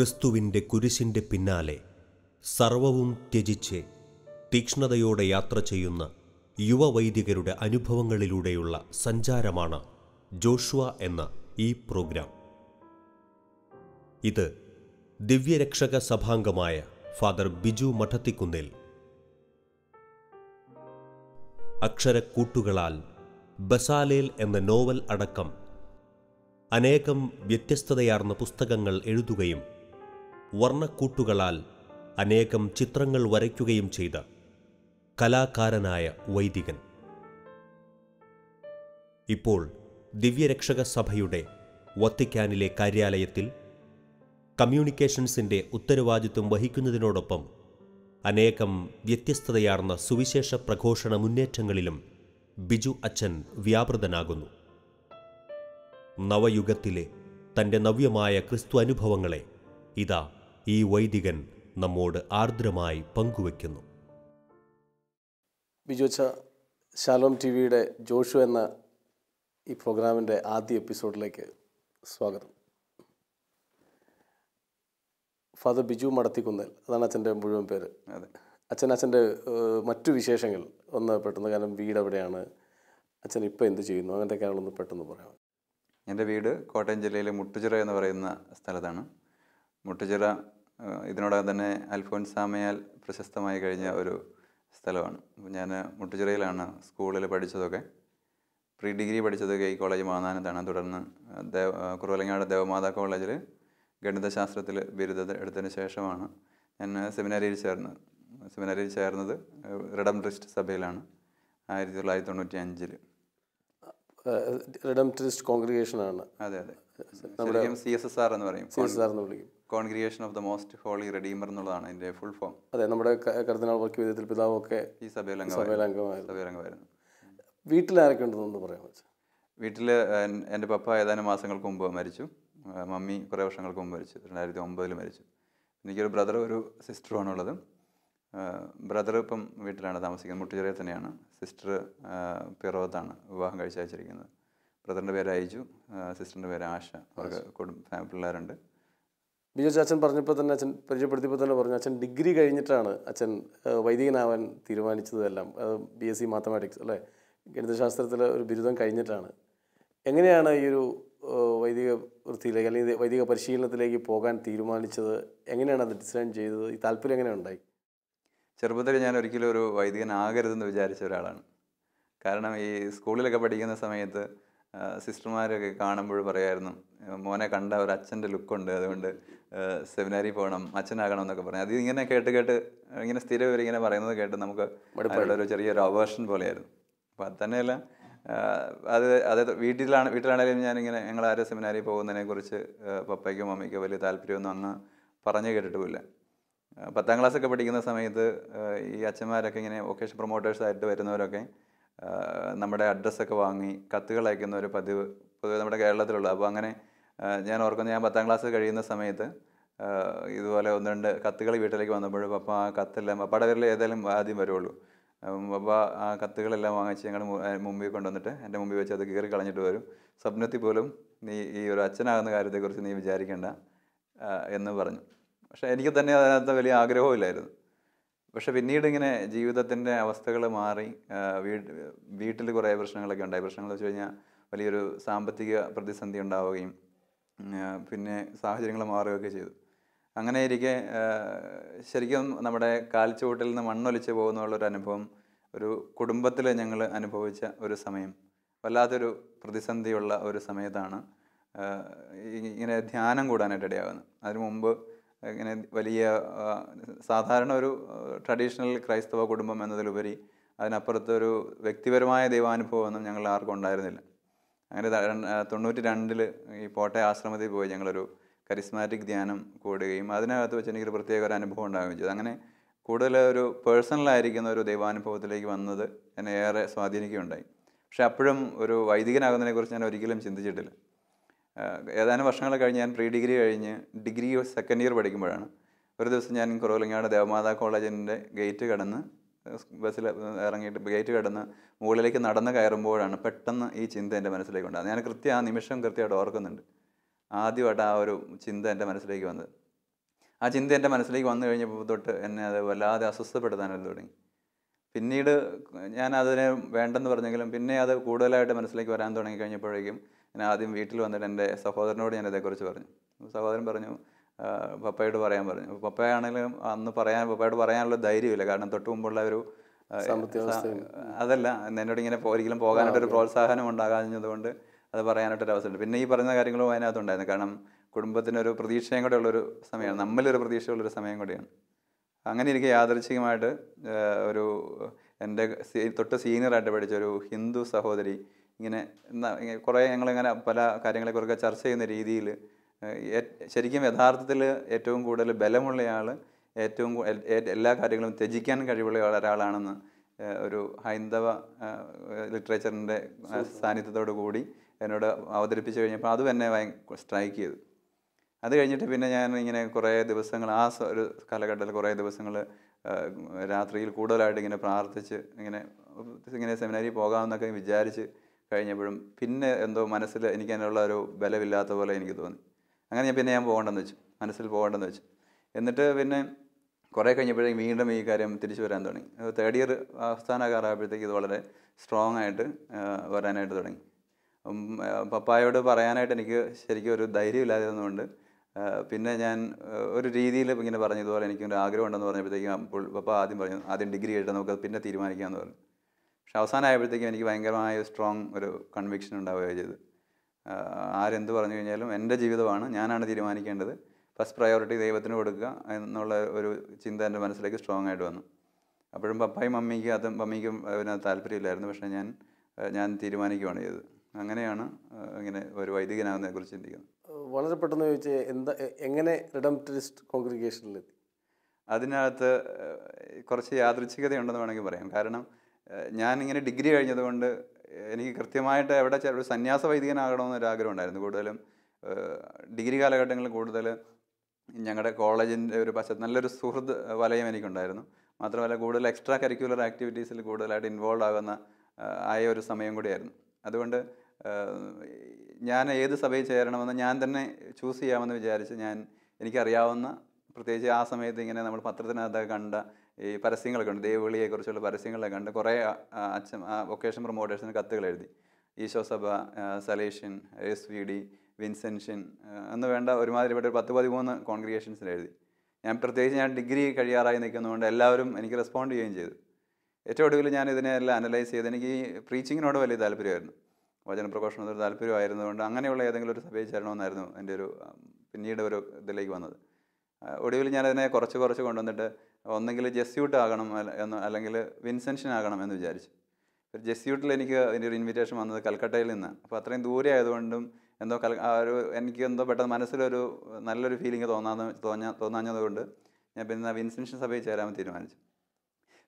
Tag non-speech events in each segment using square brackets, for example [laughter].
ക്രിസ്തുവിൻ്റെ കുരിശിൻ്റെ പിന്നാലെ സർവവും ത്യജിച്ച് തീക്ഷ്ണതയോടെ യാത്ര ചെയ്യുന്ന യുവവൈദികരുടെ അനുഭവങ്ങളിലൂടെയുള്ള സഞ്ചാരമാണ് ജോഷുവ എന്ന ഈ പ്രോഗ്രാം ഇത് ദിവ്യരക്ഷക സഭാംഗമായ ഫാദർ ബിജു മഠത്തിക്കുന്നിൽ അക്ഷരക്കൂട്ടുകളാൽ ബസാലേൽ എന്ന നോവൽ അടക്കം അനേകം വ്യത്യസ്തതയാർന്ന പുസ്തകങ്ങൾ എഴുതുകയും വർണ്ണക്കൂട്ടുകളാൽ അനേകം ചിത്രങ്ങൾ വരയ്ക്കുകയും ചെയ്ത കലാകാരനായ വൈദികൻ ഇപ്പോൾ ദിവ്യരക്ഷക സഭയുടെ വത്തിക്കാനിലെ കാര്യാലയത്തിൽ കമ്മ്യൂണിക്കേഷൻസിൻ്റെ ഉത്തരവാദിത്വം വഹിക്കുന്നതിനോടൊപ്പം അനേകം വ്യത്യസ്തതയാർന്ന സുവിശേഷ പ്രഘോഷണ മുന്നേറ്റങ്ങളിലും ബിജു അച്ഛൻ വ്യാപൃതനാകുന്നു നവയുഗത്തിലെ തൻ്റെ നവ്യമായ ക്രിസ്തു അനുഭവങ്ങളെ ഇതാ ഈ വൈദികൻ നമ്മോട് ആർദ്രമായി പങ്കുവെക്കുന്നു ബിജോച്ച ശാലോം ടി വിയുടെ ജോഷു എന്ന ഈ പ്രോഗ്രാമിൻ്റെ ആദ്യ എപ്പിസോഡിലേക്ക് സ്വാഗതം ഫാദർ ബിജു മടത്തിക്കുന്നൽ അതാണ് അച്ഛൻ്റെ മുഴുവൻ പേര് അതെ അച്ഛൻ അച്ഛൻ്റെ മറ്റു വിശേഷങ്ങൾ ഒന്ന് പെട്ടെന്ന് കാരണം വീട് എവിടെയാണ് അച്ഛൻ ഇപ്പോൾ എന്ത് ചെയ്യുന്നു അങ്ങനത്തെ കാര്യങ്ങളൊന്ന് പെട്ടെന്ന് പറയാം എൻ്റെ വീട് കോട്ടയം ജില്ലയിലെ മുട്ടുചിറ എന്ന് പറയുന്ന സ്ഥലത്താണ് മുട്ടുചിറ ഇതിനോടകം തന്നെ അൽഫോൻസാമയാൽ പ്രശസ്തമായി കഴിഞ്ഞ ഒരു സ്ഥലമാണ് ഞാൻ മുട്ടുചിറയിലാണ് സ്കൂളിൽ പഠിച്ചതൊക്കെ പ്രീ ഡിഗ്രി പഠിച്ചതൊക്കെ ഈ കോളേജ് മാന്നാനത്താണ് തുടർന്ന് ദേവ കുറുവലങ്ങാട് ദേവമാതാ കോളേജിൽ ഗണിതശാസ്ത്രത്തിൽ ബിരുദ എടുത്തതിന് ശേഷമാണ് ഞാൻ സെമിനാരിയിൽ ചേർന്നത് സെമിനാരിയിൽ ചേർന്നത് റിഡം ട്രിസ്റ്റ് സഭയിലാണ് ആയിരത്തി തൊള്ളായിരത്തി തൊണ്ണൂറ്റി അഞ്ചിൽ റിഡം ട്രിസ്റ്റ് കോൺഗ്രിഗേഷനാണ് അതെ അതെ സി എസ് എസ് ആർ എന്ന് പറയും സി എസ് ആർ എന്ന് വിളിക്കും congregation of the most holy redeemer എന്നുള്ളതാണ് അതിന്റെ ഫുൾ ഫോം അതെ നമ്മുടെ കർദിനാൾ വർക്ക് വിധത്തിൽ പിതാവൊക്കെ ഈ സഭയിലംഗമായിരുന്നു വീട്ടിൽ ആരൊക്കെ ഉണ്ടെന്നൊന്ന് പറയാൻ വീട്ടിൽ എൻ്റെ പപ്പ ഏതാനും മാസങ്ങൾക്ക് മുമ്പ് മരിച്ചു മമ്മി കുറേ വർഷങ്ങൾക്ക് മുമ്പ് മരിച്ചു രണ്ടായിരത്തി ഒമ്പതിൽ മരിച്ചു എനിക്കൊരു ബ്രദർ ഒരു ഉള്ളത് ബ്രദർ ഇപ്പം വീട്ടിലാണ് താമസിക്കുന്നത് മുട്ടുചെറിയ തന്നെയാണ് സിസ്റ്റർ പിറവത്താണ് വിവാഹം കഴിച്ചയച്ചിരിക്കുന്നത് ബ്രദറിൻ്റെ പേര് അയച്ചു സിസ്റ്ററിൻ്റെ പേര് ആശ അവർക്ക് കുടുംബ പിള്ളേരുണ്ട് ബിജോജ് അച്ഛൻ പറഞ്ഞപ്പോൾ തന്നെ അച്ഛൻ പരിചയപ്പെടുത്തിയപ്പോൾ തന്നെ പറഞ്ഞു അച്ഛൻ ഡിഗ്രി കഴിഞ്ഞിട്ടാണ് അച്ഛൻ വൈദികനാവാൻ തീരുമാനിച്ചതെല്ലാം ബി എസ് സി മാത്തമാറ്റിക്സ് അല്ലേ ഗണിതശാസ്ത്രത്തിൽ ഒരു ബിരുദം കഴിഞ്ഞിട്ടാണ് എങ്ങനെയാണ് ഈ ഒരു വൈദിക വൃത്തിയിലേക്ക് അല്ലെങ്കിൽ വൈദിക പരിശീലനത്തിലേക്ക് പോകാൻ തീരുമാനിച്ചത് എങ്ങനെയാണ് അത് ഡിസൈൻ ചെയ്തത് ഈ താല്പര്യം എങ്ങനെ ഉണ്ടായി ചെറുപ്പത്തിൽ ഞാൻ ഒരിക്കലും ഒരു വൈദികനാകരുതെന്ന് വിചാരിച്ച ഒരാളാണ് കാരണം ഈ സ്കൂളിലൊക്കെ പഠിക്കുന്ന സമയത്ത് സിസ്റ്റർമാരൊക്കെ കാണുമ്പോൾ പറയായിരുന്നു മോനെ കണ്ട ഒരു അച്ഛൻ്റെ ലുക്കുണ്ട് അതുകൊണ്ട് സെമിനാരി പോകണം അച്ഛനാകണം എന്നൊക്കെ പറഞ്ഞു അത് ഇങ്ങനെ കേട്ട് കേട്ട് ഇങ്ങനെ സ്ഥിരം ഇങ്ങനെ പറയുന്നത് കേട്ട് നമുക്ക് ഒരു ചെറിയൊരു അവേർഷൻ പോലെയായിരുന്നു അപ്പം അത് തന്നെയല്ല അത് അത് വീട്ടിലാണ് വീട്ടിലാണെങ്കിലും ഞാനിങ്ങനെ ഞങ്ങൾ ആരും സെമിനാരി പോകുന്നതിനെക്കുറിച്ച് പപ്പയ്ക്കോ മമ്മിക്കോ വലിയ താല്പര്യമൊന്നും അങ്ങ് പറഞ്ഞു കേട്ടിട്ടുമില്ല പത്താം ക്ലാസ്സൊക്കെ പഠിക്കുന്ന സമയത്ത് ഈ അച്ഛന്മാരൊക്കെ ഇങ്ങനെ വൊക്കേഷൻ പ്രൊമോട്ടേഴ്സായിട്ട് വരുന്നവരൊക്കെ നമ്മുടെ അഡ്രസ്സൊക്കെ വാങ്ങി കത്തുകൾ അയക്കുന്ന ഒരു പതിവ് പൊതുവെ നമ്മുടെ കേരളത്തിലുള്ളൂ അപ്പോൾ അങ്ങനെ ഞാൻ ഓർക്കുന്നു ഞാൻ പത്താം ക്ലാസ് കഴിയുന്ന സമയത്ത് ഇതുപോലെ ഒന്ന് രണ്ട് കത്തുകൾ വീട്ടിലേക്ക് വന്നപ്പോൾ അപ്പം ആ കത്തെല്ലാം പപ്പയുടെ പേരിൽ ഏതായാലും ആദ്യം വരുള്ളൂ പപ്പ ആ കത്തുകളെല്ലാം വാങ്ങിച്ച് ഞങ്ങൾ മുമ്പിൽ കൊണ്ടുവന്നിട്ട് എൻ്റെ മുമ്പിൽ വെച്ച് അത് കീറി കളഞ്ഞിട്ട് വരും സ്വപ്നത്തിൽ പോലും നീ ഈ ഒരു അച്ഛനാകുന്ന കാര്യത്തെക്കുറിച്ച് നീ വിചാരിക്കേണ്ട എന്ന് പറഞ്ഞു പക്ഷേ എനിക്ക് തന്നെ അതിനകത്ത് വലിയ ആഗ്രഹവും ഇല്ലായിരുന്നു പക്ഷെ പിന്നീട് ഇങ്ങനെ ജീവിതത്തിൻ്റെ അവസ്ഥകൾ മാറി വീട് വീട്ടിൽ കുറേ പ്രശ്നങ്ങളൊക്കെ ഉണ്ടായി പ്രശ്നങ്ങൾ വെച്ച് കഴിഞ്ഞാൽ വലിയൊരു സാമ്പത്തിക പ്രതിസന്ധി ഉണ്ടാവുകയും പിന്നെ സാഹചര്യങ്ങൾ മാറുകയൊക്കെ ചെയ്തു അങ്ങനെ ഇരിക്കെ ശരിക്കും നമ്മുടെ കാൽച്ചുവട്ടിൽ നിന്ന് മണ്ണൊലിച്ച് പോകുന്നുള്ളൊരു അനുഭവം ഒരു കുടുംബത്തിൽ ഞങ്ങൾ അനുഭവിച്ച ഒരു സമയം വല്ലാത്തൊരു പ്രതിസന്ധിയുള്ള ഒരു സമയത്താണ് ഇങ്ങനെ ധ്യാനം കൂടാനായിട്ട് ഇടയാകുന്നത് അതിനു മുമ്പ് ഇങ്ങനെ വലിയ സാധാരണ ഒരു ട്രഡീഷണൽ ക്രൈസ്തവ കുടുംബം എന്നതിലുപരി അതിനപ്പുറത്തൊരു വ്യക്തിപരമായ ഒന്നും ഞങ്ങൾ ആർക്കും ഉണ്ടായിരുന്നില്ല അങ്ങനെ തൊണ്ണൂറ്റി രണ്ടിൽ ഈ പോട്ടയ ആശ്രമത്തിൽ പോയി ഞങ്ങളൊരു കരിസ്മാറ്റിക് ധ്യാനം കൂടുകയും അതിനകത്ത് വെച്ച് എനിക്കൊരു പ്രത്യേക ഒരു അനുഭവം ഉണ്ടാകുകയും ചെയ്തു അങ്ങനെ കൂടുതൽ ഒരു പേഴ്സണലായിരിക്കുന്ന ഒരു ദൈവാനുഭവത്തിലേക്ക് വന്നത് എന്നെ ഏറെ സ്വാധീനിക്കുകയുണ്ടായി പക്ഷെ അപ്പോഴും ഒരു വൈദികനാകുന്നതിനെക്കുറിച്ച് ഞാൻ ഒരിക്കലും ചിന്തിച്ചിട്ടില്ല ഏതാനും വർഷങ്ങൾ കഴിഞ്ഞ് ഞാൻ പ്രീ ഡിഗ്രി കഴിഞ്ഞ് ഡിഗ്രി സെക്കൻഡ് ഇയർ പഠിക്കുമ്പോഴാണ് ഒരു ദിവസം ഞാൻ കുറവിലങ്ങാട് ദേവമാതാ കോളേജിൻ്റെ ഗേറ്റ് കടന്ന് ബസ്സിൽ ഇറങ്ങിയിട്ട് ഗേറ്റ് കടന്ന് മുകളിലേക്ക് നടന്ന് കയറുമ്പോഴാണ് പെട്ടെന്ന് ഈ ചിന്ത എൻ്റെ മനസ്സിലേക്ക് ഉണ്ടാകുന്നത് ഞാൻ കൃത്യം ആ നിമിഷം കൃത്യമായിട്ട് ഓർക്കുന്നുണ്ട് ആദ്യമായിട്ട് ആ ഒരു ചിന്ത എൻ്റെ മനസ്സിലേക്ക് വന്നത് ആ ചിന്ത എൻ്റെ മനസ്സിലേക്ക് വന്നു കഴിഞ്ഞപ്പോൾ തൊട്ട് എന്നെ അത് വല്ലാതെ അസ്വസ്ഥപ്പെടുത്താനല്ല തുടങ്ങി പിന്നീട് ഞാൻ അതിനെ വേണ്ടെന്ന് പറഞ്ഞെങ്കിലും പിന്നെ അത് കൂടുതലായിട്ട് മനസ്സിലേക്ക് വരാൻ തുടങ്ങി കഴിഞ്ഞപ്പോഴേക്കും ഞാൻ ആദ്യം വീട്ടിൽ വന്നിട്ട് എൻ്റെ സഹോദരനോട് ഞാൻ ഇതേക്കുറിച്ച് പറഞ്ഞു സഹോദരൻ പറഞ്ഞു പപ്പയോട് പറയാൻ പറഞ്ഞു പപ്പയാണെങ്കിലും അന്ന് പറയാൻ പപ്പയോട് പറയാനുള്ള ധൈര്യമില്ല കാരണം തൊട്ട് മുമ്പുള്ള ഒരു അതല്ല എന്നോട് ഇങ്ങനെ ഒരിക്കലും പോകാനായിട്ടൊരു പ്രോത്സാഹനം ഉണ്ടാകാഞ്ഞതുകൊണ്ട് അത് പറയാനായിട്ടൊരു അവസരമുണ്ട് പിന്നെ ഈ പറഞ്ഞ കാര്യങ്ങളും അതിനകത്തുണ്ടായിരുന്നു കാരണം കുടുംബത്തിനൊരു പ്രതീക്ഷയും കൂടെ ഉള്ളൊരു സമയമാണ് നമ്മളിലൊരു പ്രതീക്ഷയുള്ളൊരു സമയം കൂടിയാണ് അങ്ങനെ എനിക്ക് യാദർച്ഛികമായിട്ട് ഒരു എൻ്റെ തൊട്ട് സീനിയറായിട്ട് പഠിച്ച ഒരു ഹിന്ദു സഹോദരി ഇങ്ങനെ കുറേ ഞങ്ങളിങ്ങനെ പല കാര്യങ്ങളെക്കുറിച്ച് ചർച്ച ചെയ്യുന്ന രീതിയിൽ ശരിക്കും യഥാർത്ഥത്തിൽ ഏറ്റവും കൂടുതൽ ബലമുള്ളയാൾ ഏറ്റവും എല്ലാ കാര്യങ്ങളും ത്യജിക്കാൻ കഴിവുള്ള ഒരാളാണെന്ന് ഒരു ഹൈന്ദവ ലിറ്ററേച്ചറിൻ്റെ സാന്നിധ്യത്തോടു കൂടി എന്നോട് അവതരിപ്പിച്ചു കഴിഞ്ഞപ്പോൾ അത് എന്നെ സ്ട്രൈക്ക് ചെയ്തു അത് കഴിഞ്ഞിട്ട് പിന്നെ ഞാൻ ഇങ്ങനെ കുറേ ദിവസങ്ങൾ ആ ഒരു കാലഘട്ടത്തിൽ കുറേ ദിവസങ്ങൾ രാത്രിയിൽ കൂടുതലായിട്ട് ഇങ്ങനെ പ്രാർത്ഥിച്ച് ഇങ്ങനെ ഇങ്ങനെ സെമിനാരിൽ പോകാമെന്നൊക്കെ വിചാരിച്ച് കഴിഞ്ഞപ്പോഴും പിന്നെ എന്തോ മനസ്സിൽ എനിക്ക് അതിനുള്ള ഒരു ബലമില്ലാത്ത പോലെ എനിക്ക് തോന്നി അങ്ങനെ ഞാൻ പിന്നെ ഞാൻ പോകേണ്ടെന്ന് വെച്ചു മനസ്സിൽ പോകേണ്ടെന്ന് വെച്ചു എന്നിട്ട് പിന്നെ കുറേ കഴിഞ്ഞപ്പോഴേക്കും വീണ്ടും ഈ കാര്യം തിരിച്ചു വരാൻ തുടങ്ങി തേർഡ് ഇയർ അവസാന കാറായപ്പോഴത്തേക്ക് ഇത് വളരെ സ്ട്രോങ് ആയിട്ട് വരാനായിട്ട് തുടങ്ങി പപ്പായോട് പറയാനായിട്ട് എനിക്ക് ശരിക്കും ഒരു ധൈര്യം ഇല്ലാതിരുന്നതുകൊണ്ട് പിന്നെ ഞാൻ ഒരു രീതിയിൽ ഇങ്ങനെ പറഞ്ഞതുപോലെ എനിക്കൊരു ആഗ്രഹം ഉണ്ടെന്ന് പറഞ്ഞപ്പോഴത്തേക്കും അപ്പോൾ പപ്പ ആദ്യം പറഞ്ഞു ആദ്യം ഡിഗ്രി കഴിഞ്ഞിട്ട് നമുക്ക് പിന്നെ തീരുമാനിക്കാമെന്ന് പറഞ്ഞു പക്ഷെ അവസാനമായപ്പോഴത്തേക്കും എനിക്ക് ഭയങ്കരമായ സ്ട്രോങ് ഒരു കൺവിക്ഷൻ ഉണ്ടാവുകയാണ് ചെയ്ത് ആരെന്ത് പറഞ്ഞു കഴിഞ്ഞാലും എൻ്റെ ജീവിതമാണ് ഞാനാണ് തീരുമാനിക്കേണ്ടത് ഫസ്റ്റ് പ്രയോറിറ്റി ദൈവത്തിന് കൊടുക്കുക എന്നുള്ള ഒരു ചിന്ത എൻ്റെ മനസ്സിലേക്ക് സ്ട്രോങ് ആയിട്ട് വന്നു അപ്പോഴും പപ്പായും മമ്മിക്ക് അതും മമ്മിക്കും അതിന് താല്പര്യമില്ലായിരുന്നു പക്ഷേ ഞാൻ ഞാൻ തീരുമാനിക്കുകയാണ് ചെയ്തത് അങ്ങനെയാണ് ഇങ്ങനെ ഒരു വൈദികനാകുന്നതിനെ കുറിച്ച് ചിന്തിക്കുന്നത് വളരെ പെട്ടെന്ന് ചോദിച്ചാൽ എന്താ എങ്ങനെ കോൺഗ്രിഗേഷനിലെത്തി അതിനകത്ത് കുറച്ച് യാദൃച്ഛികതയുണ്ടെന്ന് വേണമെങ്കിൽ പറയാം കാരണം ഞാനിങ്ങനെ ഡിഗ്രി കഴിഞ്ഞതുകൊണ്ട് എനിക്ക് കൃത്യമായിട്ട് എവിടെ ഒരു സന്യാസ വൈദികനാകണമെന്നൊരു ആഗ്രഹം ഉണ്ടായിരുന്നു കൂടുതലും ഡിഗ്രി കാലഘട്ടങ്ങളിൽ കൂടുതൽ ഞങ്ങളുടെ കോളേജിൻ്റെ ഒരു പശ്ചാത്ത നല്ലൊരു സുഹൃത്ത് വലയം എനിക്കുണ്ടായിരുന്നു മാത്രമല്ല കൂടുതൽ എക്സ്ട്രാ കരിക്കുലർ ആക്ടിവിറ്റീസിൽ കൂടുതലായിട്ട് ഇൻവോൾവ് ആകുന്ന ആയ ഒരു സമയം കൂടിയായിരുന്നു അതുകൊണ്ട് ഞാൻ ഏത് സഭയിൽ ചേരണമെന്ന് ഞാൻ തന്നെ ചൂസ് ചെയ്യാമെന്ന് വിചാരിച്ച് ഞാൻ എനിക്കറിയാവുന്ന പ്രത്യേകിച്ച് ആ സമയത്ത് ഇങ്ങനെ നമ്മൾ പത്രത്തിനകത്തൊക്കെ കണ്ട ഈ പരസ്യങ്ങളൊക്കെ ഉണ്ട് കുറിച്ചുള്ള പരസ്യങ്ങളൊക്കെ ഉണ്ട് കുറേ അച്ഛൻ ആ വൊക്കേഷൻ പ്രൊമോട്ടേഴ്സിന് കത്തുകൾ എഴുതി ഈശോ സഭ Salesian S V D Vincentian എന്ന് വേണ്ട ഒരുമാതിരിപ്പെട്ട ഒരു പത്ത് പതിമൂന്ന് കോൺഗ്രിഗേഷൻസിൽ എഴുതി ഞാൻ പ്രത്യേകിച്ച് ഞാൻ ഡിഗ്രി കഴിയാറായി നിൽക്കുന്നതുകൊണ്ട് എല്ലാവരും എനിക്ക് റെസ്പോണ്ട് ചെയ്യുകയും ചെയ്തു ഏറ്റവും ഒടുവിൽ ഞാൻ ഇതിനെല്ലാം അനലൈസ് ചെയ്ത് എനിക്ക് ഈ പ്രീച്ചിങ്ങിനോട് വലിയ താല്പര്യമായിരുന്നു വചന വചനപ്രഘോഷണത്തിൽ താല്പര്യമായിരുന്നതുകൊണ്ട് അങ്ങനെയുള്ള ഏതെങ്കിലും ഒരു സഭയിൽ ചേരണമെന്നായിരുന്നു എൻ്റെ ഒരു പിന്നീട് ഒരു ഇതിലേക്ക് വന്നത് ഒടുവിൽ ഞാനതിനെ കുറച്ച് കുറച്ച് കൊണ്ടുവന്നിട്ട് ഒന്നെങ്കിൽ ജെസ്യൂട്ട് ആകണം എന്ന് അല്ലെങ്കിൽ വിൻസെൻഷനാകണം എന്ന് വിചാരിച്ചു ഒരു ജെസ്യൂട്ടിൽ എനിക്ക് അതിൻ്റെ ഒരു ഇൻവിറ്റേഷൻ വന്നത് കൽക്കട്ടയിൽ നിന്ന് അപ്പോൾ അത്രയും ദൂരെ ആയതുകൊണ്ടും എന്തോ കൽ ഒരു എനിക്ക് എന്തോ പെട്ടെന്ന് മനസ്സിലൊരു നല്ലൊരു ഫീലിംഗ് തോന്നാതെ തോന്നാ തോന്നാഞ്ഞതുകൊണ്ട് ഞാൻ പിന്നെ വിൻസെൻഷൻ സഭയിൽ ചേരാൻ തീരുമാനിച്ചു